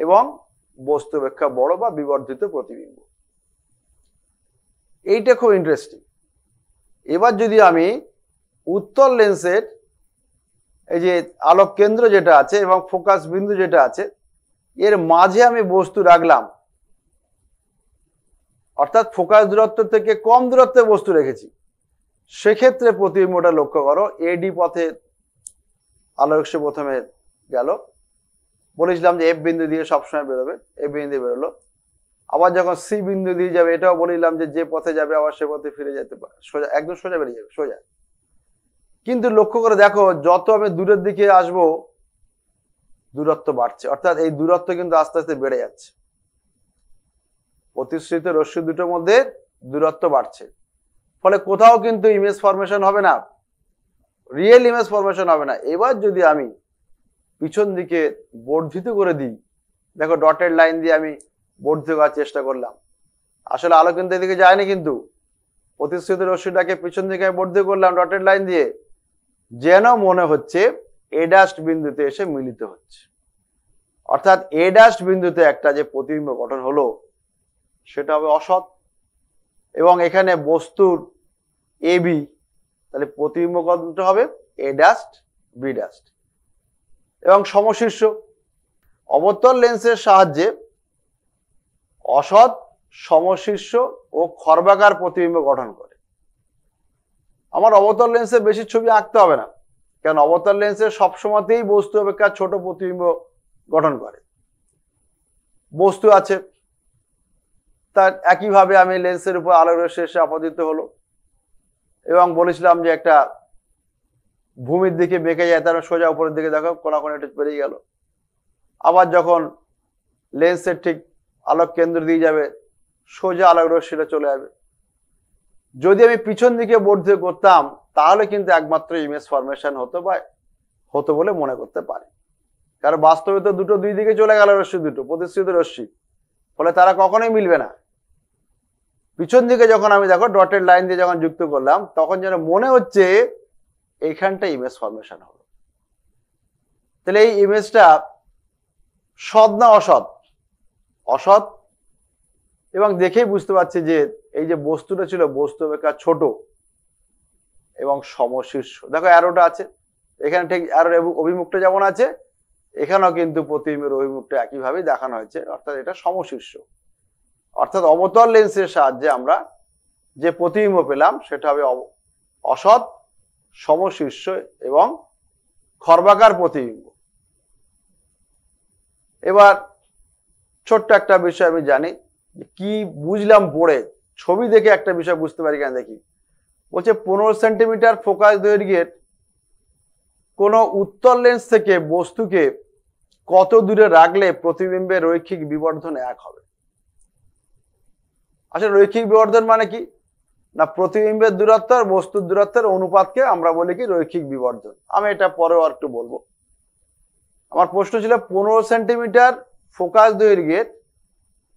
এবং বস্তু অপেক্ষা বড় বা বিবর্ধিত প্রতিবিম্ব এইটা খুব ইন্টারেস্টিং এবার যদি আমি উত্তর লেন্সের এই যে আলোক কেন্দ্র যেটা আছে এবং ফোকাস বিন্দু যেটা আছে এর মাঝে আমি বস্তু রাখলাম অর্থাৎ ফোকাস দূরত্ব থেকে কম দূরত্বে বস্তু রেখেছি সেক্ষেত্রে প্রতিবিম্বটা লক্ষ্য করো এডি পথে আলোকসে প্রথমে গেল বলেছিলাম যে এফ বিন্দু দিয়ে সবসময় বেরোবে এফ বিন্দু দিয়ে বেরোলো আবার যখন সি বিন্দু দিয়ে যাবে এটাও বলিলাম যে যে পথে যাবে আবার সে পথে ফিরে যেতে পারে সোজা একদম সোজা বেরিয়ে যাবে সোজা কিন্তু লক্ষ্য করে দেখো যত আমি দূরের দিকে আসবো দূরত্ব বাড়ছে অর্থাৎ এই দূরত্ব কিন্তু আস্তে আস্তে বেড়ে যাচ্ছে প্রতিশ্রুতি রশ্মি দুটোর মধ্যে দূরত্ব বাড়ছে ফলে কোথাও কিন্তু ইমেজ ফরমেশন হবে না রিয়েল ইমেজ ফরমেশন হবে না এবার যদি আমি পিছন দিকে বর্ধিত করে দিই দেখো ডটেড লাইন দিয়ে আমি বর্ধিত করার চেষ্টা করলাম আসলে আলো কিন্তু এদিকে যায়নি কিন্তু প্রতিশ্রুত রশ্মিটাকে পিছন দিকে আমি বর্ধিত করলাম ডটেড লাইন দিয়ে যেন মনে হচ্ছে এডাস্ট বিন্দুতে এসে মিলিত হচ্ছে অর্থাৎ এডাস্ট বিন্দুতে একটা যে প্রতিবিম্ব গঠন হলো সেটা হবে অসৎ এবং এখানে বস্তুর এ বি তাহলে প্রতিবিম্ব কত হবে এ ডাস্ট বি ডাস্ট এবং সমশীর্ষ অবতল লেন্সের সাহায্যে অসৎ সমশীর্ষ ও খর্বাকার প্রতিবিম্ব গঠন করে আমার অবতল লেন্সে বেশি ছবি আঁকতে হবে না কারণ অবতল লেন্সে সবসময়তেই বস্তু অপেক্ষা ছোট প্রতিবিম্ব গঠন করে বস্তু আছে তার একইভাবে আমি লেন্সের উপর আলোর রশ্মি এসে আপতিত হলো এবং বলেছিলাম যে একটা ভূমির দিকে বেঁকে যায় তারা সোজা উপরের দিকে দেখো কোনো একটু পেরিয়ে গেল আবার যখন লেন্সের ঠিক আলোক কেন্দ্র দিয়ে যাবে সোজা আলোক রশ্মিটা চলে যাবে যদি আমি পিছন দিকে বর্ধ করতাম তাহলে কিন্তু একমাত্র ইমেজ ফরমেশন হতো বা হতো বলে মনে করতে পারে কারণ বাস্তবে তো দুটো দুই দিকে চলে গেল রশ্মি দুটো প্রতিশ্রুত রশ্মি ফলে তারা কখনোই মিলবে না পিছন দিকে যখন আমি দেখো ডটের লাইন দিয়ে যখন যুক্ত করলাম তখন যেন মনে হচ্ছে এখানটা ইমেজ ফর্মেশন হলো তাহলে এই ইমেজটা সৎ না অসৎ অসৎ এবং দেখেই বুঝতে পারছি যে এই যে বস্তুটা ছিল বস্তু বেকার ছোট এবং সমশীর্ষ দেখো অ্যারোটা আছে এখানে ঠিক আরো অভিমুখটা যেমন আছে এখানেও কিন্তু প্রতিবিম্বের অভিমুখটা একইভাবে দেখানো হয়েছে অর্থাৎ এটা সমশীর্ষ অর্থাৎ অবতল লেন্সের সাহায্যে আমরা যে প্রতিবিম্ব পেলাম সেটা হবে অসৎ সমশীর্ষ এবং খর্বাকার প্রতিবিম্ব এবার ছোট্ট একটা বিষয় আমি জানি কি বুঝলাম পড়ে ছবি দেখে একটা বিষয় বুঝতে পারি কেন দেখি বলছে পনেরো সেন্টিমিটার ফোকাস দৈর্ঘ্যের কোনো উত্তর লেন্স থেকে বস্তুকে কত দূরে রাখলে প্রতিবিম্বের রৈখিক বিবর্ধন এক হবে আসলে আচ্ছা, রৈখিক বিবর্ধন মানে কি না প্রতিবিম্বের দূরত্ব আর বস্তুর দূরত্বের অনুপাতকে আমরা বলি কি রৈখিক বিবর্ধন আমি এটা পরেও আর একটু বলবো আমার প্রশ্ন ছিল পনেরো সেন্টিমিটার ফোকাস দৈর্ঘ্যের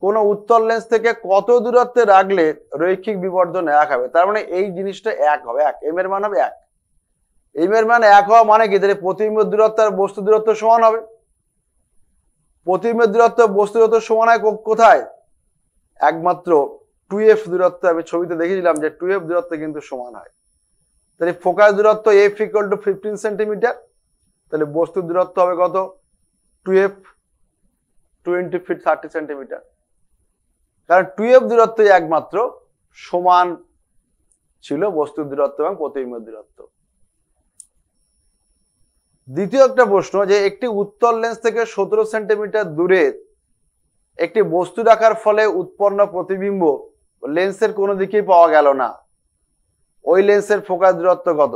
কোনো উত্তর লেন্স থেকে কত দূরত্বে রাখলে রৈখিক বিবর্ধন এক হবে তার মানে এই জিনিসটা এক হবে এক এম এর মান হবে এক এম এর মান এক হওয়া মানে কি তাহলে প্রতিবিম্ব দূরত্ব আর বস্তু দূরত্ব সমান হবে প্রতিবিম্ব দূরত্ব বস্তু দূরত্ব সমান হয় কোথায় একমাত্র টু এফ দূরত্ব আমি ছবিতে দেখেছিলাম যে টু এফ দূরত্ব কিন্তু সমান হয় তাহলে ফোকাস দূরত্ব F equal to fifteen centimetre তাহলে বস্তুর দূরত্ব হবে কত two F twenty feet thirty centimetre কারণ টু এফ দূরত্ব একমাত্র সমান ছিল বস্তুর দূরত্ব এবং প্রতিবিম্বের দূরত্ব দ্বিতীয় একটা প্রশ্ন যে একটি উত্তল লেন্স থেকে সতেরো সেন্টিমিটার দূরে একটি বস্তু রাখার ফলে উৎপন্ন প্রতিবিম্ব লেন্সের কোনো দিকেই পাওয়া গেল না ওই লেন্সের ফোকাস দূরত্ব কত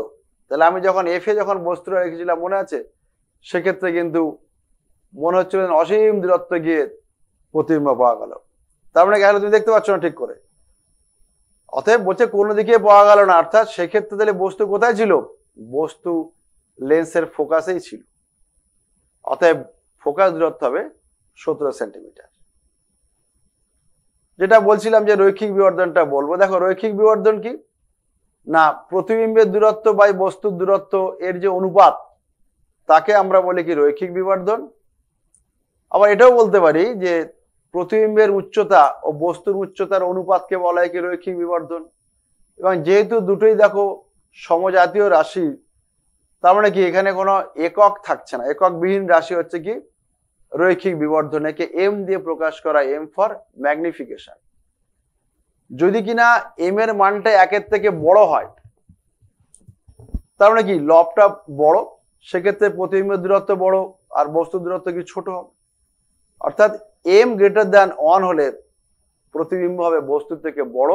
তাহলে আমি যখন এফে যখন বস্তুটা রেখেছিলাম মনে আছে সেক্ষেত্রে কিন্তু মনে হচ্ছিল অসীম দূরত্ব গিয়ে প্রতিবিম্ব পাওয়া গেল তার মানে গেল তুমি দেখতে পাচ্ছ না ঠিক করে অতএব বলছে কোনো দিকে পাওয়া গেল না অর্থাৎ সেক্ষেত্রে তাহলে বস্তু কোথায় ছিল বস্তু লেন্সের ফোকাসেই ছিল অতএব ফোকাস দূরত্ব হবে সতেরো সেন্টিমিটার যেটা বলছিলাম যে রৈখিক বিবর্ধনটা বলবো দেখো রৈখিক বিবর্ধন কি না প্রতিবিম্বের দূরত্ব বা বস্তুর দূরত্ব এর যে অনুপাত তাকে আমরা বলি কি রৈখিক বিবর্ধন আবার এটাও বলতে পারি যে প্রতিবিম্বের উচ্চতা ও বস্তুর উচ্চতার অনুপাতকে বলা হয় কি রৈখিক বিবর্ধন এবং যেহেতু দুটোই দেখো সমজাতীয় রাশি তার মানে কি এখানে কোনো একক থাকছে না একক বিহীন রাশি হচ্ছে কি রৈখিক বিবর্ধনেকে এম দিয়ে প্রকাশ করা এম ফর ম্যাগনিফিকেশন যদি কিনা এম এর মানটা একের থেকে বড় হয় তার মানে কি লবটা বড় সেক্ষেত্রে প্রতিবিম্ব দূরত্ব বড় আর বস্তু দূরত্ব কি ছোট হবে অর্থাৎ এম গ্রেটার দ্যান ওয়ান হলে প্রতিবিম্ব হবে বস্তুর থেকে বড়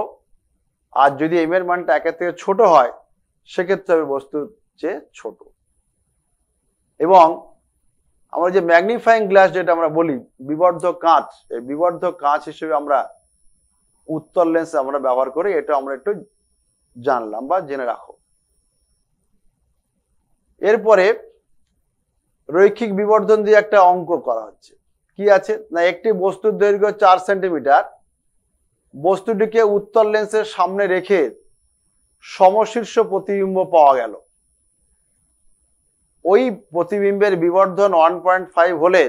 আর যদি এম এর মানটা একের থেকে ছোট হয় সেক্ষেত্রে হবে বস্তুর চেয়ে ছোট এবং আমরা যে ম্যাগনিফাইং গ্লাস যেটা আমরা বলি বিবর্ধ কাঁচ এই বিবর্ধ কাঁচ হিসেবে আমরা উত্তর লেন্স আমরা ব্যবহার করি এটা আমরা একটু জানলাম বা জেনে রাখো এরপরে রৈখিক বিবর্ধন দিয়ে একটা অঙ্ক করা হচ্ছে কি আছে না একটি বস্তুর দৈর্ঘ্য চার সেন্টিমিটার বস্তুটিকে উত্তর লেন্সের সামনে রেখে সমশীর্ষ প্রতিবিম্ব পাওয়া গেল ওই প্রতিবিম্বের বিবর্ধন ওয়ান পয়েন্ট ফাইভ হলে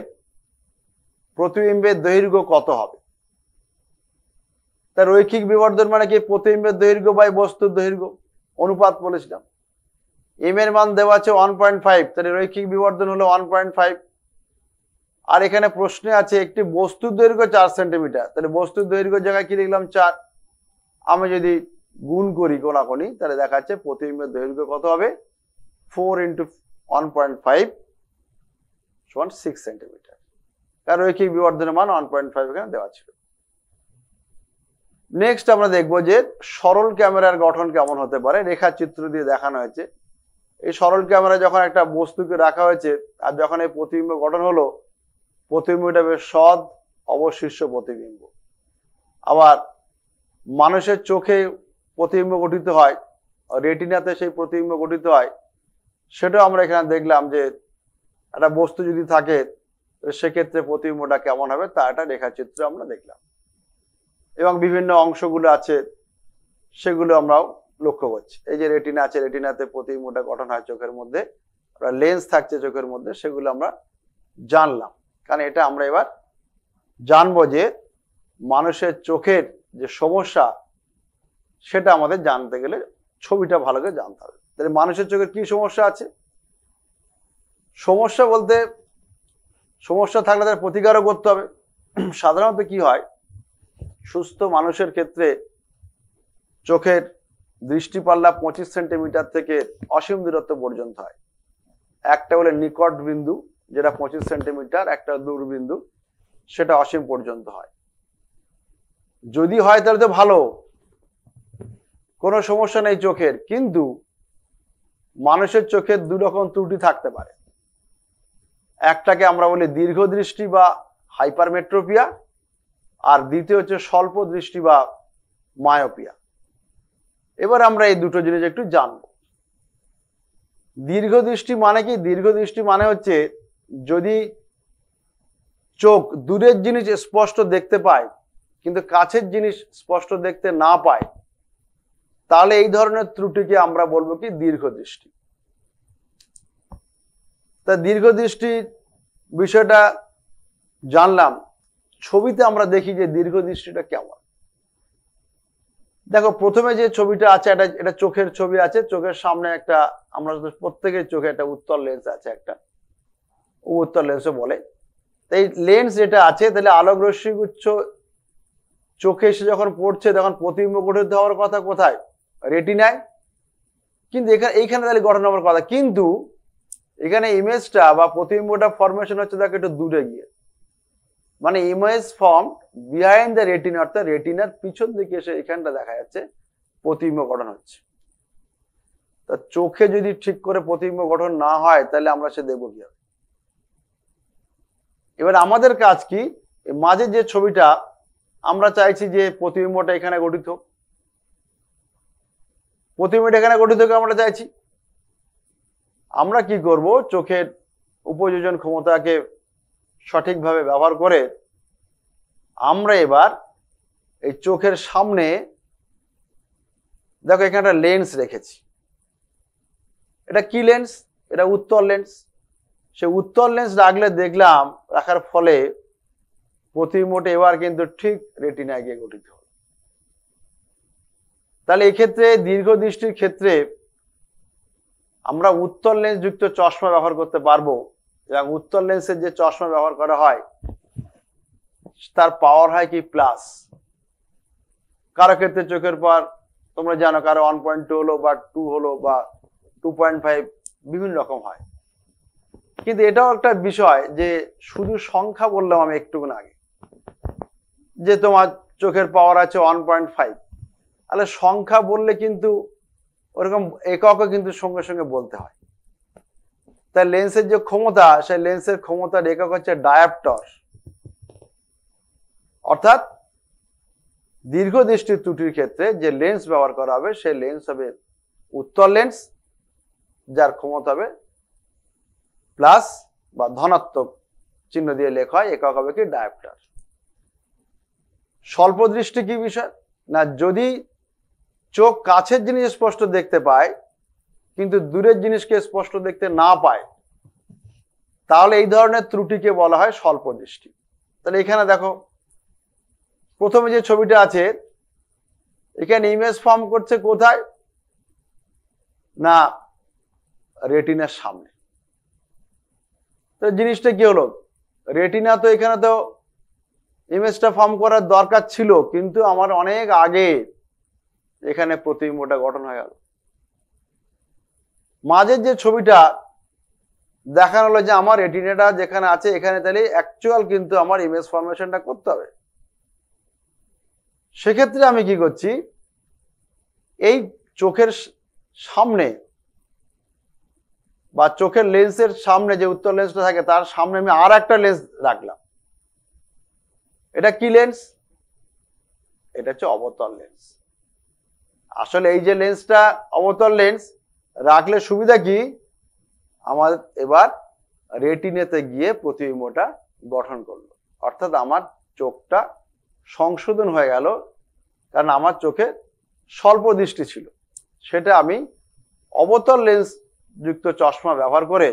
প্রতিবিম্বের দৈর্ঘ্য কত হবে তা রৈখিক বিবর্ধন মানে কি প্রতিবিম্বের দৈর্ঘ্য বা বস্তুর দৈর্ঘ্য অনুপাত বলেছিলাম এম এর মান দেওয়া আছে ওয়ান পয়েন্ট ফাইভ তাহলে রৈখিক বিবর্ধন হলো ওয়ান পয়েন্ট ফাইভ আর এখানে প্রশ্নে আছে একটি বস্তুর দৈর্ঘ্য চার সেন্টিমিটার তাহলে বস্তুর দৈর্ঘ্য জায়গায় কি লিখলাম চার আমি যদি গুণ করি কোনাকি তাহলে দেখাচ্ছে প্রতিবিম্বের দৈর্ঘ্য কত হবে ফোর ইন্টু 1.5 সমান সিক্স সেন্টিমিটার তার রৈখিক বিবর্ধনের মান ওয়ান পয়েন্ট ফাইভ এখানে দেওয়া ছিল নেক্সট আমরা দেখব যে সরল ক্যামেরার গঠন কেমন হতে পারে রেখা চিত্র দিয়ে দেখানো হয়েছে এই সরল ক্যামেরা যখন একটা বস্তুকে রাখা হয়েছে আর যখন এই প্রতিবিম্ব গঠন হলো প্রতিবিম্বটা বেশ সদ অবশিষ্ট প্রতিবিম্ব আবার মানুষের চোখে প্রতিবিম্ব গঠিত হয় রেটিনাতে সেই প্রতিবিম্ব গঠিত হয় সেটাও আমরা এখানে দেখলাম যে একটা বস্তু যদি থাকে সেক্ষেত্রে প্রতিবিম্বটা কেমন হবে তা একটা রেখাচিত্র আমরা দেখলাম এবং বিভিন্ন অংশগুলো আছে সেগুলো আমরাও লক্ষ্য করছি এই যে রেটিনা আছে রেটিনাতে প্রতিবিম্বটা গঠন হয় চোখের মধ্যে লেন্স থাকছে চোখের মধ্যে সেগুলো আমরা জানলাম কারণ এটা আমরা এবার জানবো যে মানুষের চোখের যে সমস্যা সেটা আমাদের জানতে গেলে ছবিটা ভালো করে জানতে হবে তাহলে মানুষের চোখের কি সমস্যা আছে সমস্যা বলতে সমস্যা থাকলে তার প্রতিকারও করতে হবে সাধারণত কি হয় সুস্থ মানুষের ক্ষেত্রে চোখের দৃষ্টিপাল্লা পঁচিশ সেন্টিমিটার থেকে অসীম দূরত্ব পর্যন্ত হয় একটা হলে নিকট বিন্দু যেটা পঁচিশ সেন্টিমিটার একটা দূর বিন্দু সেটা অসীম পর্যন্ত হয় যদি হয় তাহলে তো ভালো কোনো সমস্যা নেই চোখের কিন্তু মানুষের চোখে দুরকম ত্রুটি থাকতে পারে একটাকে আমরা বলি দীর্ঘ দৃষ্টি বা হাইপারমেট্রোপিয়া আর দ্বিতীয় হচ্ছে স্বল্প দৃষ্টি বা মায়োপিয়া এবার আমরা এই দুটো জিনিস একটু জানব দীর্ঘ দৃষ্টি মানে কি দীর্ঘ দৃষ্টি মানে হচ্ছে যদি চোখ দূরের জিনিস স্পষ্ট দেখতে পায় কিন্তু কাছের জিনিস স্পষ্ট দেখতে না পায় তাহলে এই ধরনের ত্রুটিকে আমরা বলবো কি দীর্ঘদৃষ্টি তা দীর্ঘদৃষ্টির বিষয়টা জানলাম ছবিতে আমরা দেখি যে দীর্ঘদৃষ্টিটা কেমন দেখো প্রথমে যে ছবিটা আছে এটা এটা চোখের ছবি আছে চোখের সামনে একটা আমরা প্রত্যেকের চোখে একটা উত্তর লেন্স আছে একটা উত্তর লেন্সও বলে এই লেন্স যেটা আছে তাহলে আলোক রশ্মিগুচ্ছ চোখে এসে যখন পড়ছে তখন প্রতিম্ব গঠিত হওয়ার কথা কোথায় রেটিনায় কিন্তু এখানে এইখানে তাহলে গঠন হওয়ার কথা কিন্তু এখানে ইমেজটা বা প্রতিবিম্বটা ফর্মেশন হচ্ছে দেখো একটু দূরে গিয়ে মানে image form behind the retina অর্থাৎ রেটিনার পিছন দিকে এসে এখানটা দেখা যাচ্ছে প্রতিবিম্ব গঠন হচ্ছে তা চোখে যদি ঠিক করে প্রতিবিম্ব গঠন না হয় তাহলে আমরা সে দেখবো কি হবে এবার আমাদের কাজ কি মাঝে যে ছবিটা আমরা চাইছি যে প্রতিবিম্বটা এখানে গঠিত হোক প্রতি মিনিট এখানে গঠিতকে আমরা চাইছি আমরা কি করব চোখের উপযোজন ক্ষমতাকে সঠিকভাবে ব্যবহার করে আমরা এবার এই চোখের সামনে দেখো এখানে একটা লেন্স রেখেছি এটা কি লেন্স এটা উত্তর লেন্স সে উত্তর লেন্স রাখলে দেখলাম রাখার ফলে মোটে এবার কিন্তু ঠিক রেটিনা গিয়ে গঠিত তাহলে এক্ষেত্রে দীর্ঘ দৃষ্টির ক্ষেত্রে আমরা উত্তর লেন্স যুক্ত চশমা ব্যবহার করতে পারবো এবং উত্তর লেন্সের যে চশমা ব্যবহার করা হয় তার পাওয়ার হয় কি প্লাস কারো ক্ষেত্রে চোখের পর তোমরা জানো কারো ওয়ান পয়েন্ট টু হলো বা টু হলো বা টু পয়েন্ট ফাইভ বিভিন্ন রকম হয় কিন্তু এটাও একটা বিষয় যে শুধু সংখ্যা বললাম আমি একটুকুন আগে যে তোমার চোখের পাওয়ার আছে ওয়ান পয়েন্ট ফাইভ তাহলে সংখ্যা বললে কিন্তু ওরকম এককও কিন্তু সঙ্গে সঙ্গে বলতে হয় তাই লেন্সের যে ক্ষমতা সেই লেন্সের ক্ষমতার একক হচ্ছে ডায়াপটস অর্থাৎ দীর্ঘ দৃষ্টির ত্রুটির ক্ষেত্রে যে লেন্স ব্যবহার করা হবে সেই লেন্স হবে উত্তর লেন্স যার ক্ষমতা হবে প্লাস বা ধনাত্মক চিহ্ন দিয়ে লেখা হয় একক হবে কি ডায়াপটার স্বল্প দৃষ্টি কি বিষয় না যদি চোখ কাছের জিনিস স্পষ্ট দেখতে পায় কিন্তু দূরের জিনিসকে স্পষ্ট দেখতে না পায় তাহলে এই ধরনের ত্রুটিকে বলা হয় স্বল্প দৃষ্টি তাহলে এখানে দেখো প্রথমে যে ছবিটা আছে এখানে ইমেজ ফর্ম করছে কোথায় না রেটিনার সামনে তো জিনিসটা কি হলো রেটিনা তো এখানে তো ইমেজটা ফর্ম করার দরকার ছিল কিন্তু আমার অনেক আগে এখানে প্রতিবিম্বটা গঠন হয়ে গেল মাঝের যে ছবিটা দেখানো হলো যে আমার এটিনেটা যেখানে আছে এখানে তাহলে অ্যাকচুয়াল কিন্তু আমার ইমেজ ফরমেশনটা করতে হবে সেক্ষেত্রে আমি কি করছি এই চোখের সামনে বা চোখের লেন্সের সামনে যে উত্তর লেন্সটা থাকে তার সামনে আমি আর একটা লেন্স রাখলাম এটা কি লেন্স এটা হচ্ছে অবতল লেন্স আসলে এই যে লেন্সটা অবতল লেন্স রাখলে সুবিধা কি আমার এবার রেটিনেতে গিয়ে প্রতিবিম্বটা গঠন করলো অর্থাৎ আমার চোখটা সংশোধন হয়ে গেল কারণ আমার চোখে স্বল্প দৃষ্টি ছিল সেটা আমি অবতল লেন্স যুক্ত চশমা ব্যবহার করে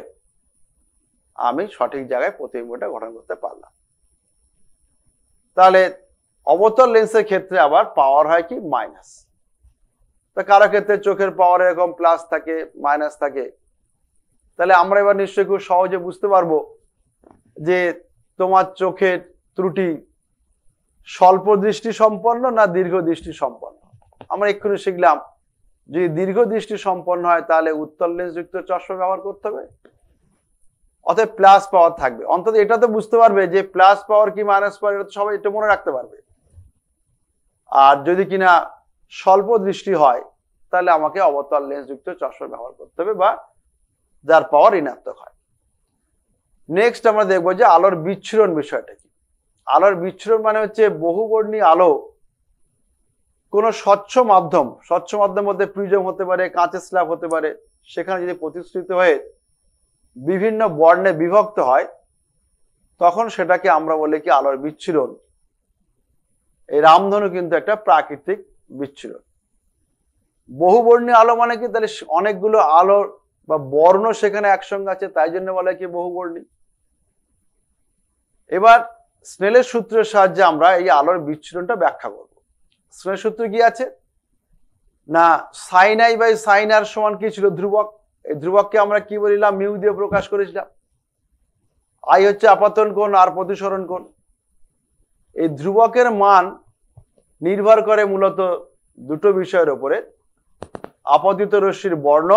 আমি সঠিক জায়গায় প্রতিবিম্বটা গঠন করতে পারলাম তাহলে অবতল লেন্সের ক্ষেত্রে আবার পাওয়ার হয় কি মাইনাস তা কারো ক্ষেত্রে চোখের পাওয়ার এরকম প্লাস থাকে মাইনাস থাকে তাহলে আমরা এবার নিশ্চয়ই খুব সহজে বুঝতে পারবো যে তোমার চোখের ত্রুটি স্বল্প দৃষ্টি সম্পন্ন না দীর্ঘ দৃষ্টি সম্পন্ন আমরা এক্ষুনি শিখলাম যদি দীর্ঘ দৃষ্টি সম্পন্ন হয় তাহলে উত্তল লেন্সযুক্ত চশমা ব্যবহার করতে হবে অতএব প্লাস পাওয়ার থাকবে অন্তত এটা তো বুঝতে পারবে যে প্লাস পাওয়ার কি মাইনাস পাওয়ার এটা সবাই এটা মনে রাখতে পারবে আর যদি কিনা স্বল্প দৃষ্টি হয় তাহলে আমাকে অবতল লেন্সযুক্ত চশমা ব্যবহার করতে হবে বা যার পাওয়ার ঋণাত্মক হয় নেক্সট আমরা দেখবো যে আলোর বিচ্ছুরণ বিষয়টা কি আলোর বিচ্ছুরণ মানে হচ্ছে বহুবর্ণী আলো কোনো স্বচ্ছ মাধ্যম স্বচ্ছ মাধ্যম মধ্যে প্রিজম হতে পারে কাঁচের স্ল্যাব হতে পারে সেখানে যদি প্রতিষ্ঠিত হয়ে বিভিন্ন বর্ণে বিভক্ত হয় তখন সেটাকে আমরা বলি কি আলোর বিচ্ছুরণ এই রামধনু কিন্তু একটা প্রাকৃতিক বিচ্ছুর বহুবর্ণী আলো মানে কি তাহলে অনেকগুলো আলো বা বর্ণ সেখানে একসঙ্গে আছে তাই জন্য বলে কি বহুবর্ণী এবার স্নেলের সূত্রের সাহায্যে আমরা এই আলোর বিচ্ছুরণটা ব্যাখ্যা করব স্নেলের সূত্র কি আছে না সাইনাই বাই সাইনার সমান কি ছিল ধ্রুবক এই ধ্রুবককে আমরা কি বলিলাম মিউ দিয়ে প্রকাশ করেছিলাম আই হচ্ছে আপাতন কোন আর প্রতিসরণ কোণ এই ধ্রুবকের মান নির্ভর করে মূলত দুটো বিষয়ের ওপরে আপতিত রশ্মির বর্ণ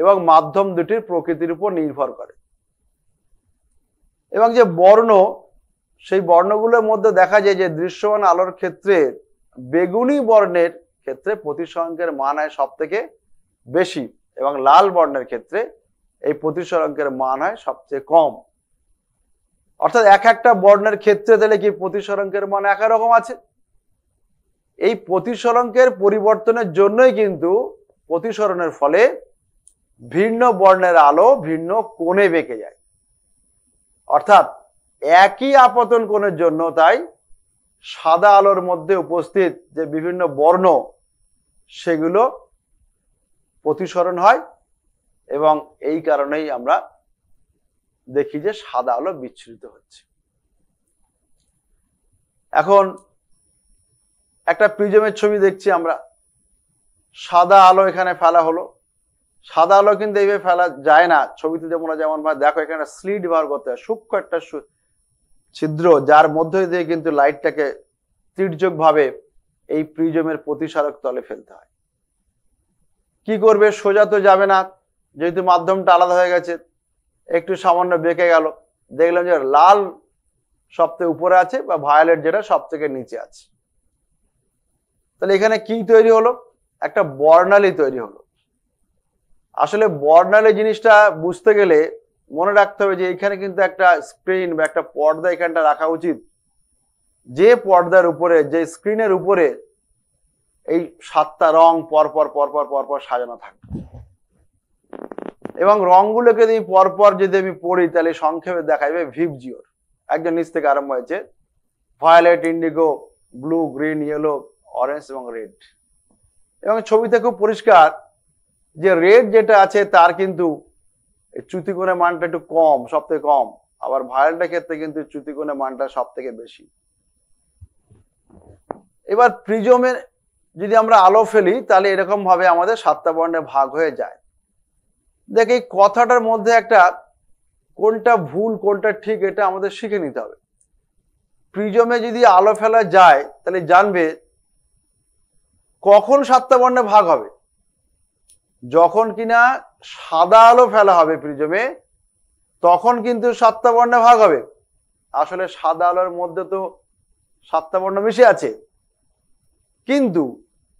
এবং মাধ্যম দুটির প্রকৃতির উপর নির্ভর করে এবং যে বর্ণ সেই বর্ণগুলোর মধ্যে দেখা যায় যে দৃশ্যমান আলোর ক্ষেত্রে বেগুনি বর্ণের ক্ষেত্রে প্রতিসংখ্যের মান হয় সব থেকে বেশি এবং লাল বর্ণের ক্ষেত্রে এই প্রতিসরঙ্কের মান হয় সবচেয়ে কম অর্থাৎ এক একটা বর্ণের ক্ষেত্রে তাহলে কি প্রতিসরঙ্কের মান একই রকম আছে এই প্রতিসরণকের পরিবর্তনের জন্যই কিন্তু প্রতিসরণের ফলে ভিন্ন বর্ণের আলো ভিন্ন কোণে বেঁকে যায় অর্থাৎ একই আপতন কোণের জন্য তাই সাদা আলোর মধ্যে উপস্থিত যে বিভিন্ন বর্ণ সেগুলো প্রতিসরণ হয় এবং এই কারণেই আমরা দেখি যে সাদা আলো বিচ্ছুরিত হচ্ছে এখন একটা প্রিজমের ছবি দেখছি আমরা সাদা আলো এখানে ফেলা হলো সাদা আলো কিন্তু এইভাবে ফেলা যায় না ছবিতে যেমন যেমন ভাই দেখো এখানে স্লিট বার করতে হয় সূক্ষ্ম একটা ছিদ্র যার মধ্যে দিয়ে কিন্তু লাইটটাকে তির্যক ভাবে এই প্রিজমের প্রতিসারক তলে ফেলতে হয় কি করবে সোজা তো যাবে না যেহেতু মাধ্যমটা আলাদা হয়ে গেছে একটু সামান্য বেঁকে গেল দেখলাম যে লাল সবথেকে উপরে আছে বা ভায়োলেট যেটা সব থেকে নিচে আছে তাহলে এখানে কি তৈরি হলো একটা বর্ণালী তৈরি হলো আসলে বর্ণালী জিনিসটা বুঝতে গেলে মনে রাখতে হবে যে এখানে কিন্তু একটা স্ক্রিন বা একটা পর্দা এখানটা রাখা উচিত যে পর্দার উপরে যে স্ক্রিনের উপরে এই সাতটা রং পরপর পরপর পরপর সাজানো থাকবে এবং রংগুলোকে যদি পরপর যদি আমি পড়ি তাহলে সংক্ষেপে দেখা যাবে জিওর একজন নিচ থেকে আরম্ভ হয়েছে violet indigo blue green yellow orange এবং রেড এবং ছবিতে খুব পরিষ্কার যে রেড যেটা আছে তার কিন্তু চুতিকোণের মানটা একটু কম সব থেকে কম আবার ভায়োলেটের ক্ষেত্রে কিন্তু চুতিকোণের মানটা সব থেকে বেশি এবার প্রিজমের যদি আমরা আলো ফেলি তাহলে এরকম ভাবে আমাদের সাতটা বর্ণে ভাগ হয়ে যায় দেখ এই কথাটার মধ্যে একটা কোনটা ভুল কোনটা ঠিক এটা আমাদের শিখে নিতে হবে প্রিজমে যদি আলো ফেলা যায় তাহলে জানবে কখন সাতটা বর্ণে ভাগ হবে যখন কিনা সাদা আলো ফেলা হবে প্রিজমে তখন কিন্তু সাতটা বর্ণে ভাগ হবে আসলে সাদা আলোর মধ্যে তো সাতটা বর্ণ মিশে আছে কিন্তু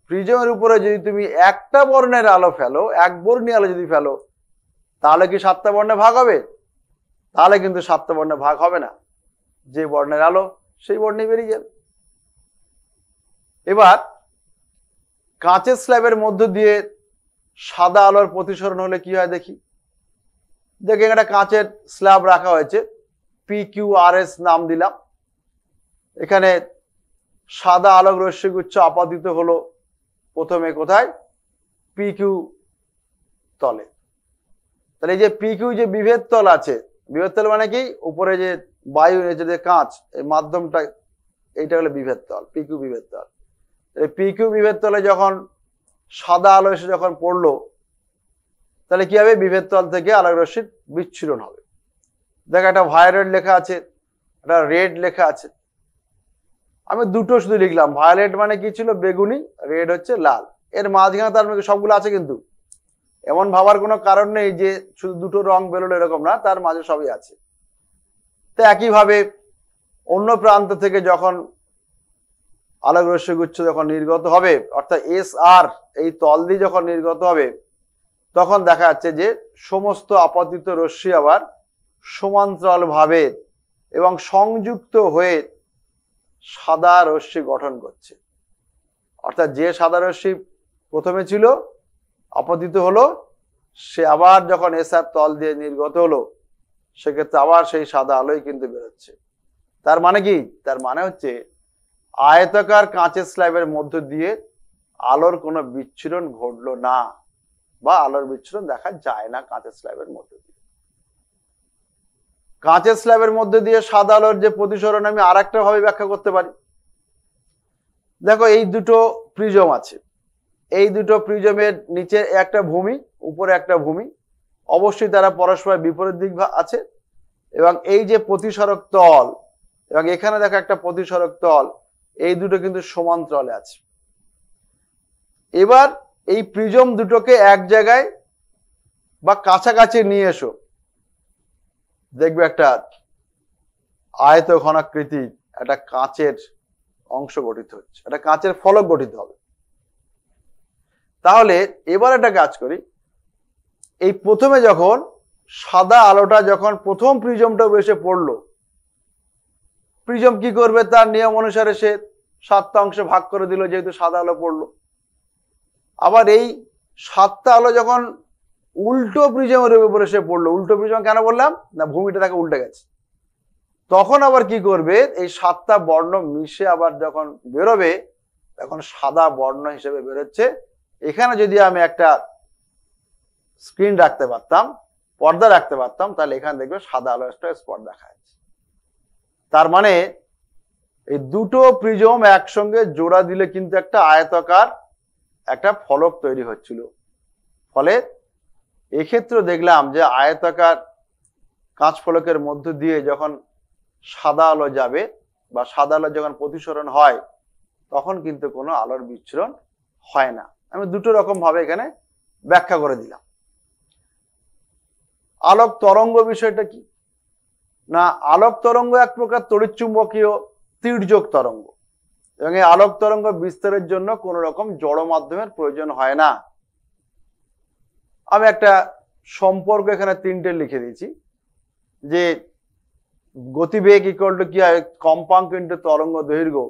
প্রিজমের উপরে যদি তুমি একটা বর্ণের আলো ফেলো এক বর্ণী আলো যদি ফেলো তাহলে কি সাতটা বর্ণে ভাগ হবে তাহলে কিন্তু সাতটা বর্ণে ভাগ হবে না যে বর্ণের আলো সেই বর্ণে বেরিয়ে যাবে এবার কাঁচের স্ল্যাবের মধ্য দিয়ে সাদা আলোর প্রতিসরণ হলে কি হয় দেখি দেখি একটা কাঁচের স্ল্যাব রাখা হয়েছে পি কিউ আর এস নাম দিলাম এখানে সাদা আলোক রশ্মিগুচ্ছ আপাতিত হলো প্রথমে কোথায় পি কিউ তলে তাহলে এই যে পি কিউ যে বিভেদ তল আছে বিভেদ তল মানে কি উপরে যে বায়ু নিচে যে কাঁচ এই মাধ্যমটা এইটা হলো বিভেদ তল পি কিউ বিভেদ তল পিকিউ বিভেদ তলে যখন সাদা আলো এসে যখন পড়লো তাহলে কি হবে বিভেদ তল থেকে আলোক রশ্মির বিচ্ছুরণ হবে দেখো একটা ভায়োলেট লেখা আছে একটা রেড লেখা আছে আমি দুটো শুধু লিখলাম ভায়োলেট মানে কি ছিল বেগুনি রেড হচ্ছে লাল এর মাঝখানে তার মধ্যে সবগুলো আছে কিন্তু এমন ভাবার কোনো কারণ নেই যে শুধু দুটো রং বেরোলো এরকম না তার মাঝে সবই আছে তো একইভাবে অন্য প্রান্ত থেকে যখন আলোক রশ্মিগুচ্ছ যখন নির্গত হবে অর্থাৎ এস আর এই তল দিয়ে যখন নির্গত হবে তখন দেখা যাচ্ছে যে সমস্ত আপতিত রশ্মি আবার সমান্তরালভাবে এবং সংযুক্ত হয়ে সাদা রশ্মি গঠন করছে অর্থাৎ যে সাদা রশ্মি প্রথমে ছিল আপতিত হলো সে আবার যখন আর তল দিয়ে নির্গত হলো সেক্ষেত্রে আবার সেই সাদা আলোয় কিন্তু বেরোচ্ছে তার মানে কি তার মানে হচ্ছে আয়তাকার কাঁচের স্ল্যাবের মধ্য দিয়ে আলোর কোনো বিচ্ছুরণ ঘটল না বা আলোর বিচ্ছুরণ দেখা যায় না কাঁচের স্ল্যাবের মধ্য দিয়ে কাঁচের স্ল্যাবের মধ্যে দিয়ে সাদা আলোর যে প্রতিসরণ আমি আর একটা ভাবে ব্যাখ্যা করতে পারি দেখো এই দুটো প্রিজম আছে এই দুটো প্রিজমের নিচে একটা ভূমি উপরে একটা ভূমি অবশ্যই তারা পরস্পর বিপরীত দিক আছে এবং এই যে প্রতিসরক তল এবং এখানে দেখো একটা প্রতিসরক তল এই দুটো কিন্তু সমান্তরালে আছে এবার এই প্রিজম দুটোকে এক জায়গায় বা কাছাকাছি নিয়ে এসো দেখবে একটা আয়ত ঘনাকৃতি একটা কাঁচের অংশ গঠিত হচ্ছে একটা কাঁচের ফলক গঠিত হবে তাহলে এবার একটা কাজ করি এই প্রথমে যখন সাদা আলোটা যখন প্রথম প্রিজমটা এসে পড়লো প্রিজম কি করবে তার নিয়ম অনুসারে সে সাতটা অংশে ভাগ করে দিল যেহেতু সাদা আলো পড়লো আবার এই সাতটা আলো যখন উল্টো প্রিজমের উপরে সে পড়লো উল্টো প্রিজম কেন বললাম না ভূমিটা তাকে উল্টে গেছে তখন আবার কি করবে এই সাতটা বর্ণ মিশে আবার যখন বেরোবে তখন সাদা বর্ণ হিসেবে বেরোচ্ছে এখানে যদি আমি একটা স্ক্রিন রাখতে পারতাম পর্দা রাখতে পারতাম তাহলে এখানে দেখবে সাদা আলো স্পট দেখায় তার মানে এই দুটো প্রিজম একসঙ্গে জোড়া দিলে কিন্তু একটা আয়তাকার একটা ফলক তৈরি হচ্ছিল ফলে এক্ষেত্রে দেখলাম যে আয়তাকার কাঁচ ফলকের মধ্য দিয়ে যখন সাদা আলো যাবে বা সাদা আলো যখন প্রতিসরণ হয় তখন কিন্তু কোনো আলোর বিচ্ছরণ হয় না আমি দুটো রকমভাবে এখানে ব্যাখ্যা করে দিলাম আলোক তরঙ্গ বিষয়টা কি না আলোক তরঙ্গ এক প্রকার তড়িৎচুম্বকীয় তীর্যক তরঙ্গ এবং এই আলোক তরঙ্গ বিস্তারের জন্য কোন রকম জড় মাধ্যমের প্রয়োজন হয় না আমি একটা সম্পর্ক এখানে তিনটে লিখে দিয়েছি যে গতিবেগ ইকল টু কি হয় কম্পাঙ্ক ইন্টু তরঙ্গ দৈর্ঘ্য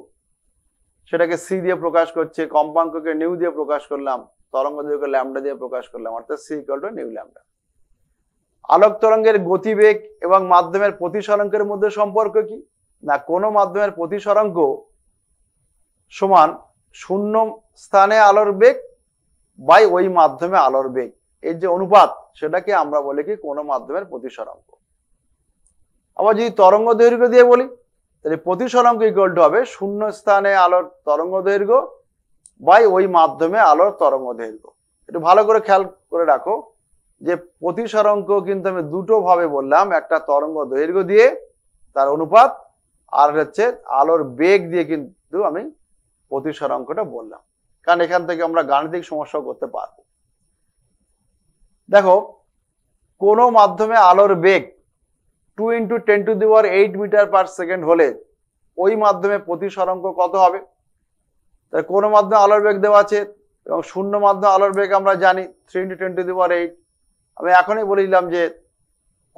সেটাকে সি দিয়ে প্রকাশ করছে কম্পাঙ্ককে নিউ দিয়ে প্রকাশ করলাম তরঙ্গ দৈর্ঘ্য ল্যামডা দিয়ে প্রকাশ করলাম অর্থাৎ C equal to nu lambda আলোক তরঙ্গের গতিবেগ এবং মাধ্যমের প্রতিসরঙ্কের মধ্যে সম্পর্ক কি না কোন মাধ্যমের প্রতিসরঙ্ক সমান শূন্য স্থানে আলোর বেগ বাই ওই মাধ্যমে আলোর বেগ এর যে অনুপাত সেটাকে আমরা বলি কি কোনো মাধ্যমের প্রতিসরঙ্ক আবার যদি তরঙ্গ দৈর্ঘ্য দিয়ে বলি তাহলে প্রতিসরঙ্ক ইকুয়াল হবে শূন্য স্থানে আলোর তরঙ্গ দৈর্ঘ্য বাই ওই মাধ্যমে আলোর তরঙ্গ দৈর্ঘ্য একটু ভালো করে খেয়াল করে রাখো যে প্রতিসরঙ্ক কিন্তু আমি দুটো ভাবে বললাম একটা তরঙ্গ দৈর্ঘ্য দিয়ে তার অনুপাত আর হচ্ছে আলোর বেগ দিয়ে কিন্তু আমি প্রতিসরঙ্কটা বললাম কারণ এখান থেকে আমরা গাণিতিক সমস্যা করতে পারবো দেখো কোনো মাধ্যমে আলোর বেগ two into ten to the eight metre per second হলে ওই মাধ্যমে প্রতিসরঙ্ক কত হবে তাহলে কোনো মাধ্যমে আলোর বেগ দেওয়া আছে এবং শূন্য মাধ্যমে আলোর বেগ আমরা জানি three into ten to the eight আমি এখনই বলিলাম দিলাম যে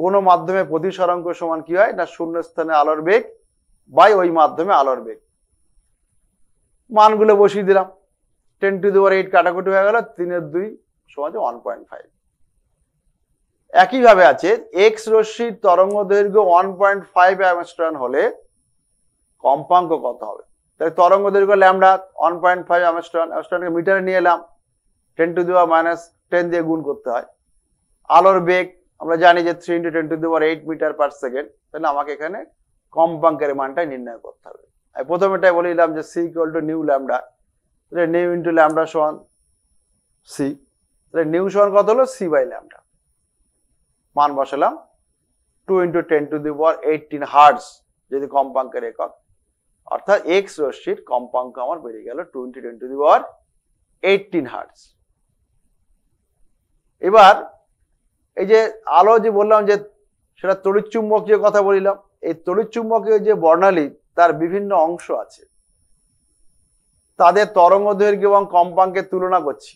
কোন মাধ্যমে প্রতিসরাঙ্ক সমান কি হয় না শূন্য স্থানে আলোর বেগ বাই ওই মাধ্যমে আলোর বেগ মানগুলো বসিয়ে দিলাম টেন টু দুবার এইট কাটাকুটি হয়ে গেল তিনের দুই সমান ওয়ান পয়েন্ট ফাইভ একইভাবে আছে এক্স রশ্মির তরঙ্গ দৈর্ঘ্য ওয়ান পয়েন্ট ফাইভ অ্যামস্ট্রান হলে কম্পাঙ্ক কত হবে তাই তরঙ্গ দৈর্ঘ্য lambda one point five angstrom অ্যামস্ট্রানকে মিটারে নিয়ে এলাম টেন টু দেওয়া মাইনাস টেন দিয়ে গুণ করতে হয় আলোর বেগ আমরা জানি যে three into ten to the eight metre per second তাহলে আমাকে এখানে কম্পাঙ্কের মানটা নির্ণয় করতে হবে আমি প্রথমেটাই বলিলাম যে C equal to nu lambda তাহলে নিউ ইন্টু ল্যামডা সমান সি তাহলে নিউ সমান কত হলো সি বাই ল্যামডা মান বসালাম two into ten to the power eighteen hertz যদি কম্পাঙ্কের একক অর্থাৎ এক্স রশ্মির কম্পাঙ্ক আমার বেড়ে গেল two into ten to the power eighteen hertz এবার এই যে আলো যে বললাম যে সেটা তড়িৎচুম্বকীয় কথা বলিলাম এই তড়িৎচুম্বকীয় যে বর্ণালী তার বিভিন্ন অংশ আছে তাদের তরঙ্গ দৈর্ঘ্য এবং কম্পাঙ্কের তুলনা করছি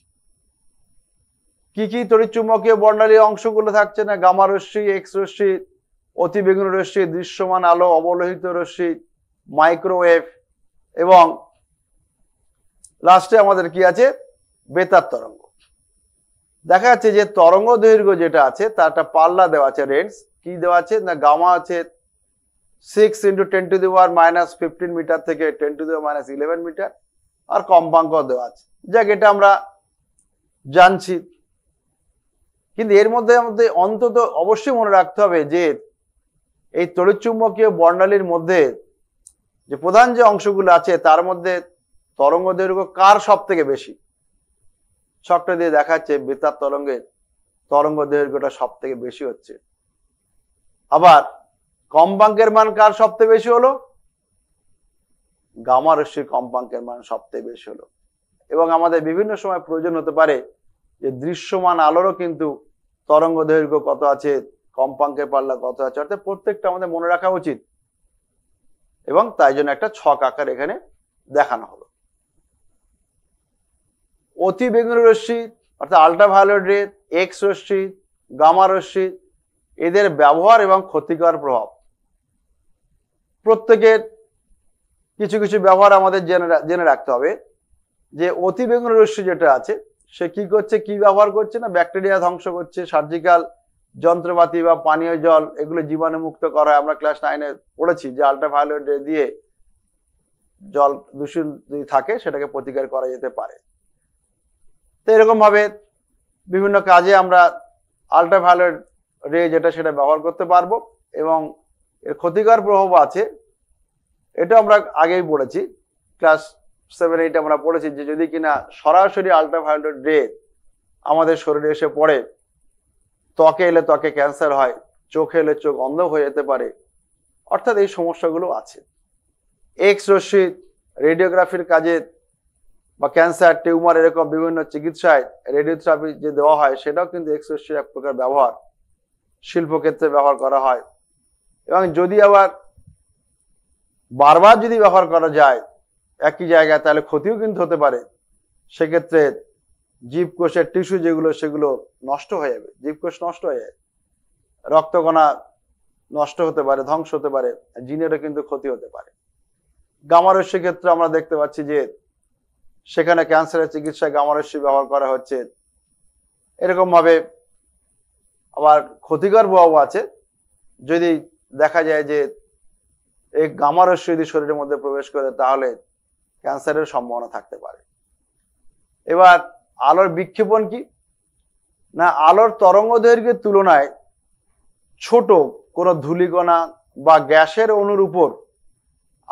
কি কি তড়িৎচুম্বকীয় বর্ণালীর অংশগুলো থাকছে না গামা রশ্মি এক্স রশ্মি অতিবেগুন রশ্মি দৃশ্যমান আলো অবলোহিত রশ্মি মাইক্রোওয়েভ এবং লাস্টে আমাদের কি আছে বেতার তরঙ্গ দেখা যাচ্ছে যে তরঙ্গ দৈর্ঘ্য যেটা আছে তার একটা পাল্লা দেওয়া আছে রেঞ্জ কি দেওয়া আছে না গামা আছে six into ten to the minus fifteen metre থেকে ten to the minus eleven metre আর কম্পাঙ্ক দেওয়া আছে যাক এটা আমরা জানছি কিন্তু এর মধ্যে আমাদের অন্তত অবশ্যই মনে রাখতে হবে যে এই তড়িৎচুম্বকীয় বর্ণালীর মধ্যে যে প্রধান যে অংশগুলো আছে তার মধ্যে তরঙ্গ দৈর্ঘ্য কার সব থেকে বেশি শর্ট দিয়ে দেখাচ্ছে বেতার তরঙ্গের তরঙ্গ দৈর্ঘ্যটা সব থেকে বেশি হচ্ছে আবার কম্পাঙ্কের মান কার থেকে বেশি হলো গামা রশ্মির কম্পাঙ্কের মান থেকে বেশি হলো এবং আমাদের বিভিন্ন সময় প্রয়োজন হতে পারে যে দৃশ্যমান আলোরও কিন্তু তরঙ্গ দৈর্ঘ্য কত আছে কম্পাঙ্কের পাল্লা কত আছে অর্থাৎ প্রত্যেকটা আমাদের মনে রাখা উচিত এবং তাই জন্য একটা ছক আকার এখানে দেখানো হলো অতি বেগুনি রশ্মি অর্থাৎ আলট্রাভায়োলেট রে এক্স রশ্মি গামা রশ্মি এদের ব্যবহার এবং ক্ষতিকর প্রভাব প্রত্যেকের কিছু কিছু ব্যবহার আমাদের জেনে জেনে রাখতে হবে যে অতি বেগুনি রশ্মি যেটা আছে সে কি করছে কি ব্যবহার করছে না ব্যাকটেরিয়া ধ্বংস করছে সার্জিক্যাল যন্ত্রপাতি বা পানীয় জল এগুলো জীবাণুমুক্ত করা আমরা ক্লাস নাইনে পড়েছি যে আলট্রাভায়োলেট রে দিয়ে জল দূষণ যদি থাকে সেটাকে প্রতিকার করা যেতে পারে তো এরকমভাবে বিভিন্ন কাজে আমরা আলট্রাভায়োলেট রে যেটা সেটা ব্যবহার করতে পারবো এবং এর ক্ষতিকর প্রভাব আছে এটা আমরা আগেই পড়েছি ক্লাস সেভেন এইট আমরা পড়েছি যে যদি কিনা সরাসরি আলট্রাভায়োলেট রে আমাদের শরীরে এসে পড়ে ত্বকে এলে ত্বকে ক্যান্সার হয় চোখে এলে চোখ অন্ধ হয়ে যেতে পারে অর্থাৎ এই সমস্যাগুলো আছে এক্স রশ্মি রেডিওগ্রাফির কাজে বা ক্যান্সার টিউমার এরকম বিভিন্ন চিকিৎসায় রেডিওথেরাপি যে দেওয়া হয় সেটাও কিন্তু এক্সরেশির এক প্রকার ব্যবহার শিল্পক্ষেত্রে ব্যবহার করা হয় এবং যদি আবার বারবার যদি ব্যবহার করা যায় একই জায়গায় তাহলে ক্ষতিও কিন্তু হতে পারে সেক্ষেত্রে জীবকোষের টিস্যু যেগুলো সেগুলো নষ্ট হয়ে যাবে জীবকোষ নষ্ট হয়ে যায় রক্তকণা নষ্ট হতে পারে ধ্বংস হতে পারে জিনেরও কিন্তু ক্ষতি হতে পারে গামারস্যের ক্ষেত্রে আমরা দেখতে পাচ্ছি যে সেখানে ক্যান্সারের চিকিৎসায় গামারসি ব্যবহার করা হচ্ছে এরকমভাবে আবার ক্ষতিকর প্রভাব আছে যদি দেখা যায় যে এই গামারস্য যদি শরীরের মধ্যে প্রবেশ করে তাহলে ক্যান্সারের সম্ভাবনা থাকতে পারে এবার আলোর বিক্ষেপণ কি না আলোর তরঙ্গ দৈর্ঘ্যের তুলনায় ছোট কোনো ধূলিকণা বা গ্যাসের অণুর উপর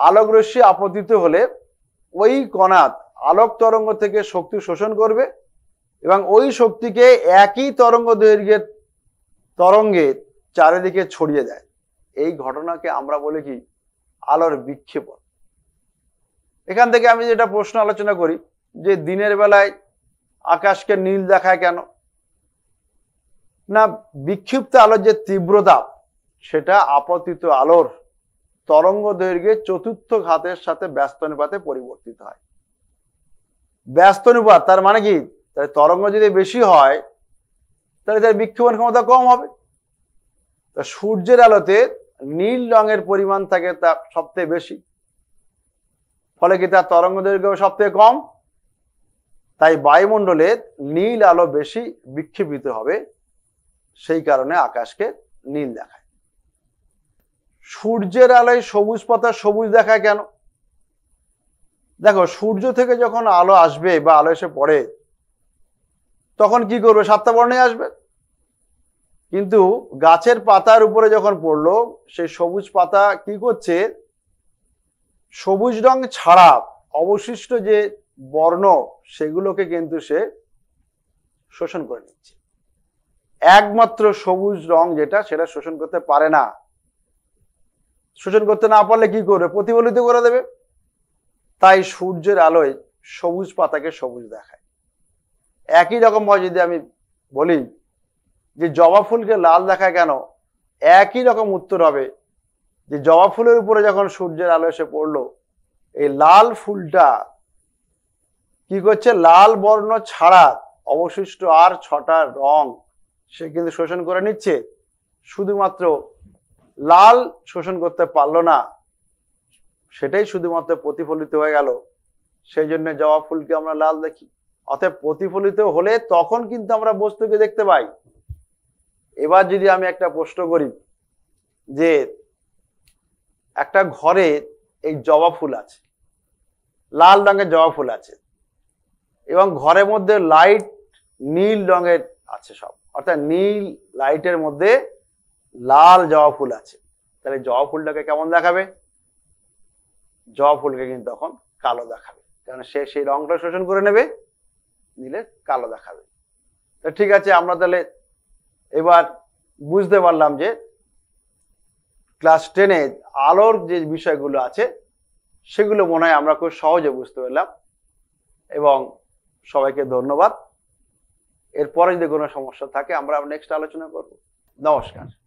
আলোক রশ্মি আপতিত হলে ওই কণা আলোক তরঙ্গ থেকে শক্তি শোষণ করবে এবং ওই শক্তিকে একই তরঙ্গ দৈর্ঘ্যের তরঙ্গে চারিদিকে ছড়িয়ে দেয় এই ঘটনাকে আমরা বলি কি আলোর বিক্ষেপণ এখান থেকে আমি যেটা প্রশ্ন আলোচনা করি যে দিনের বেলায় আকাশকে নীল দেখায় কেন না বিক্ষিপ্ত আলোর যে তীব্রতা সেটা আপতিত আলোর তরঙ্গ দৈর্ঘ্যে চতুর্থ ঘাতের সাথে ব্যস্ত অনুপাতে পরিবর্তিত হয় ব্যস্ত অনুপাত তার মানে কি তাহলে তরঙ্গ যদি বেশি হয় তাহলে তার বিক্ষোভন ক্ষমতা কম হবে তা সূর্যের আলোতে নীল রঙের পরিমাণ থাকে তা সবথেকে বেশি ফলে কি তার তরঙ্গ দৈর্ঘ্য সবথেকে কম তাই বায়ুমণ্ডলে নীল আলো বেশি বিক্ষেপিত হবে সেই কারণে আকাশকে নীল দেখায় সূর্যের আলোয় সবুজ পাতা সবুজ দেখায় কেন দেখো সূর্য থেকে যখন আলো আসবে বা আলো এসে পড়ে তখন কি করবে সাতটা বর্ণে আসবে কিন্তু গাছের পাতার উপরে যখন পড়লো সেই সবুজ পাতা কি করছে সবুজ রং ছাড়া অবশিষ্ট যে বর্ণ সেগুলোকে কিন্তু সে শোষণ করে নিচ্ছে একমাত্র সবুজ রং যেটা সেটা শোষণ করতে পারে না শোষণ করতে না পারলে কি করবে প্রতিফলিত করে দেবে তাই সূর্যের আলোয় সবুজ পাতাকে সবুজ দেখায় একই রকম ভাবে যদি আমি বলি যে জবা ফুলকে লাল দেখায় কেন একই রকম উত্তর হবে যে জবা ফুলের উপরে যখন সূর্যের আলো এসে পড়লো এই লাল ফুলটা কি করছে লাল বর্ণ ছাড়া অবশিষ্ট আর ছটা রং সে কিন্তু শোষণ করে নিচ্ছে শুধুমাত্র লাল শোষণ করতে পারলো না সেটাই শুধুমাত্র প্রতিফলিত হয়ে গেল সেই জন্য জবা ফুলকে আমরা লাল দেখি অর্থাৎ প্রতিফলিত হলে তখন কিন্তু আমরা বস্তুকে দেখতে পাই এবার যদি আমি একটা প্রশ্ন করি যে একটা ঘরে এই জবা ফুল আছে লাল রঙের জবা ফুল আছে এবং ঘরের মধ্যে লাইট নীল রঙের আছে সব অর্থাৎ নীল লাইটের মধ্যে লাল জবা ফুল আছে তাহলে জবা ফুলটাকে কেমন দেখাবে জবা ফুলকে কিন্তু তখন কালো দেখাবে কারণ সে সেই রংটা শোষণ করে নেবে নিলে কালো দেখাবে তো ঠিক আছে আমরা তাহলে এবার বুঝতে পারলাম যে ক্লাস টেনে আলোর যে বিষয়গুলো আছে সেগুলো মনে হয় আমরা খুব সহজে বুঝতে পারলাম এবং সবাইকে ধন্যবাদ এরপরে যদি কোনো সমস্যা থাকে আমরা নেক্সট আলোচনা করব নমস্কার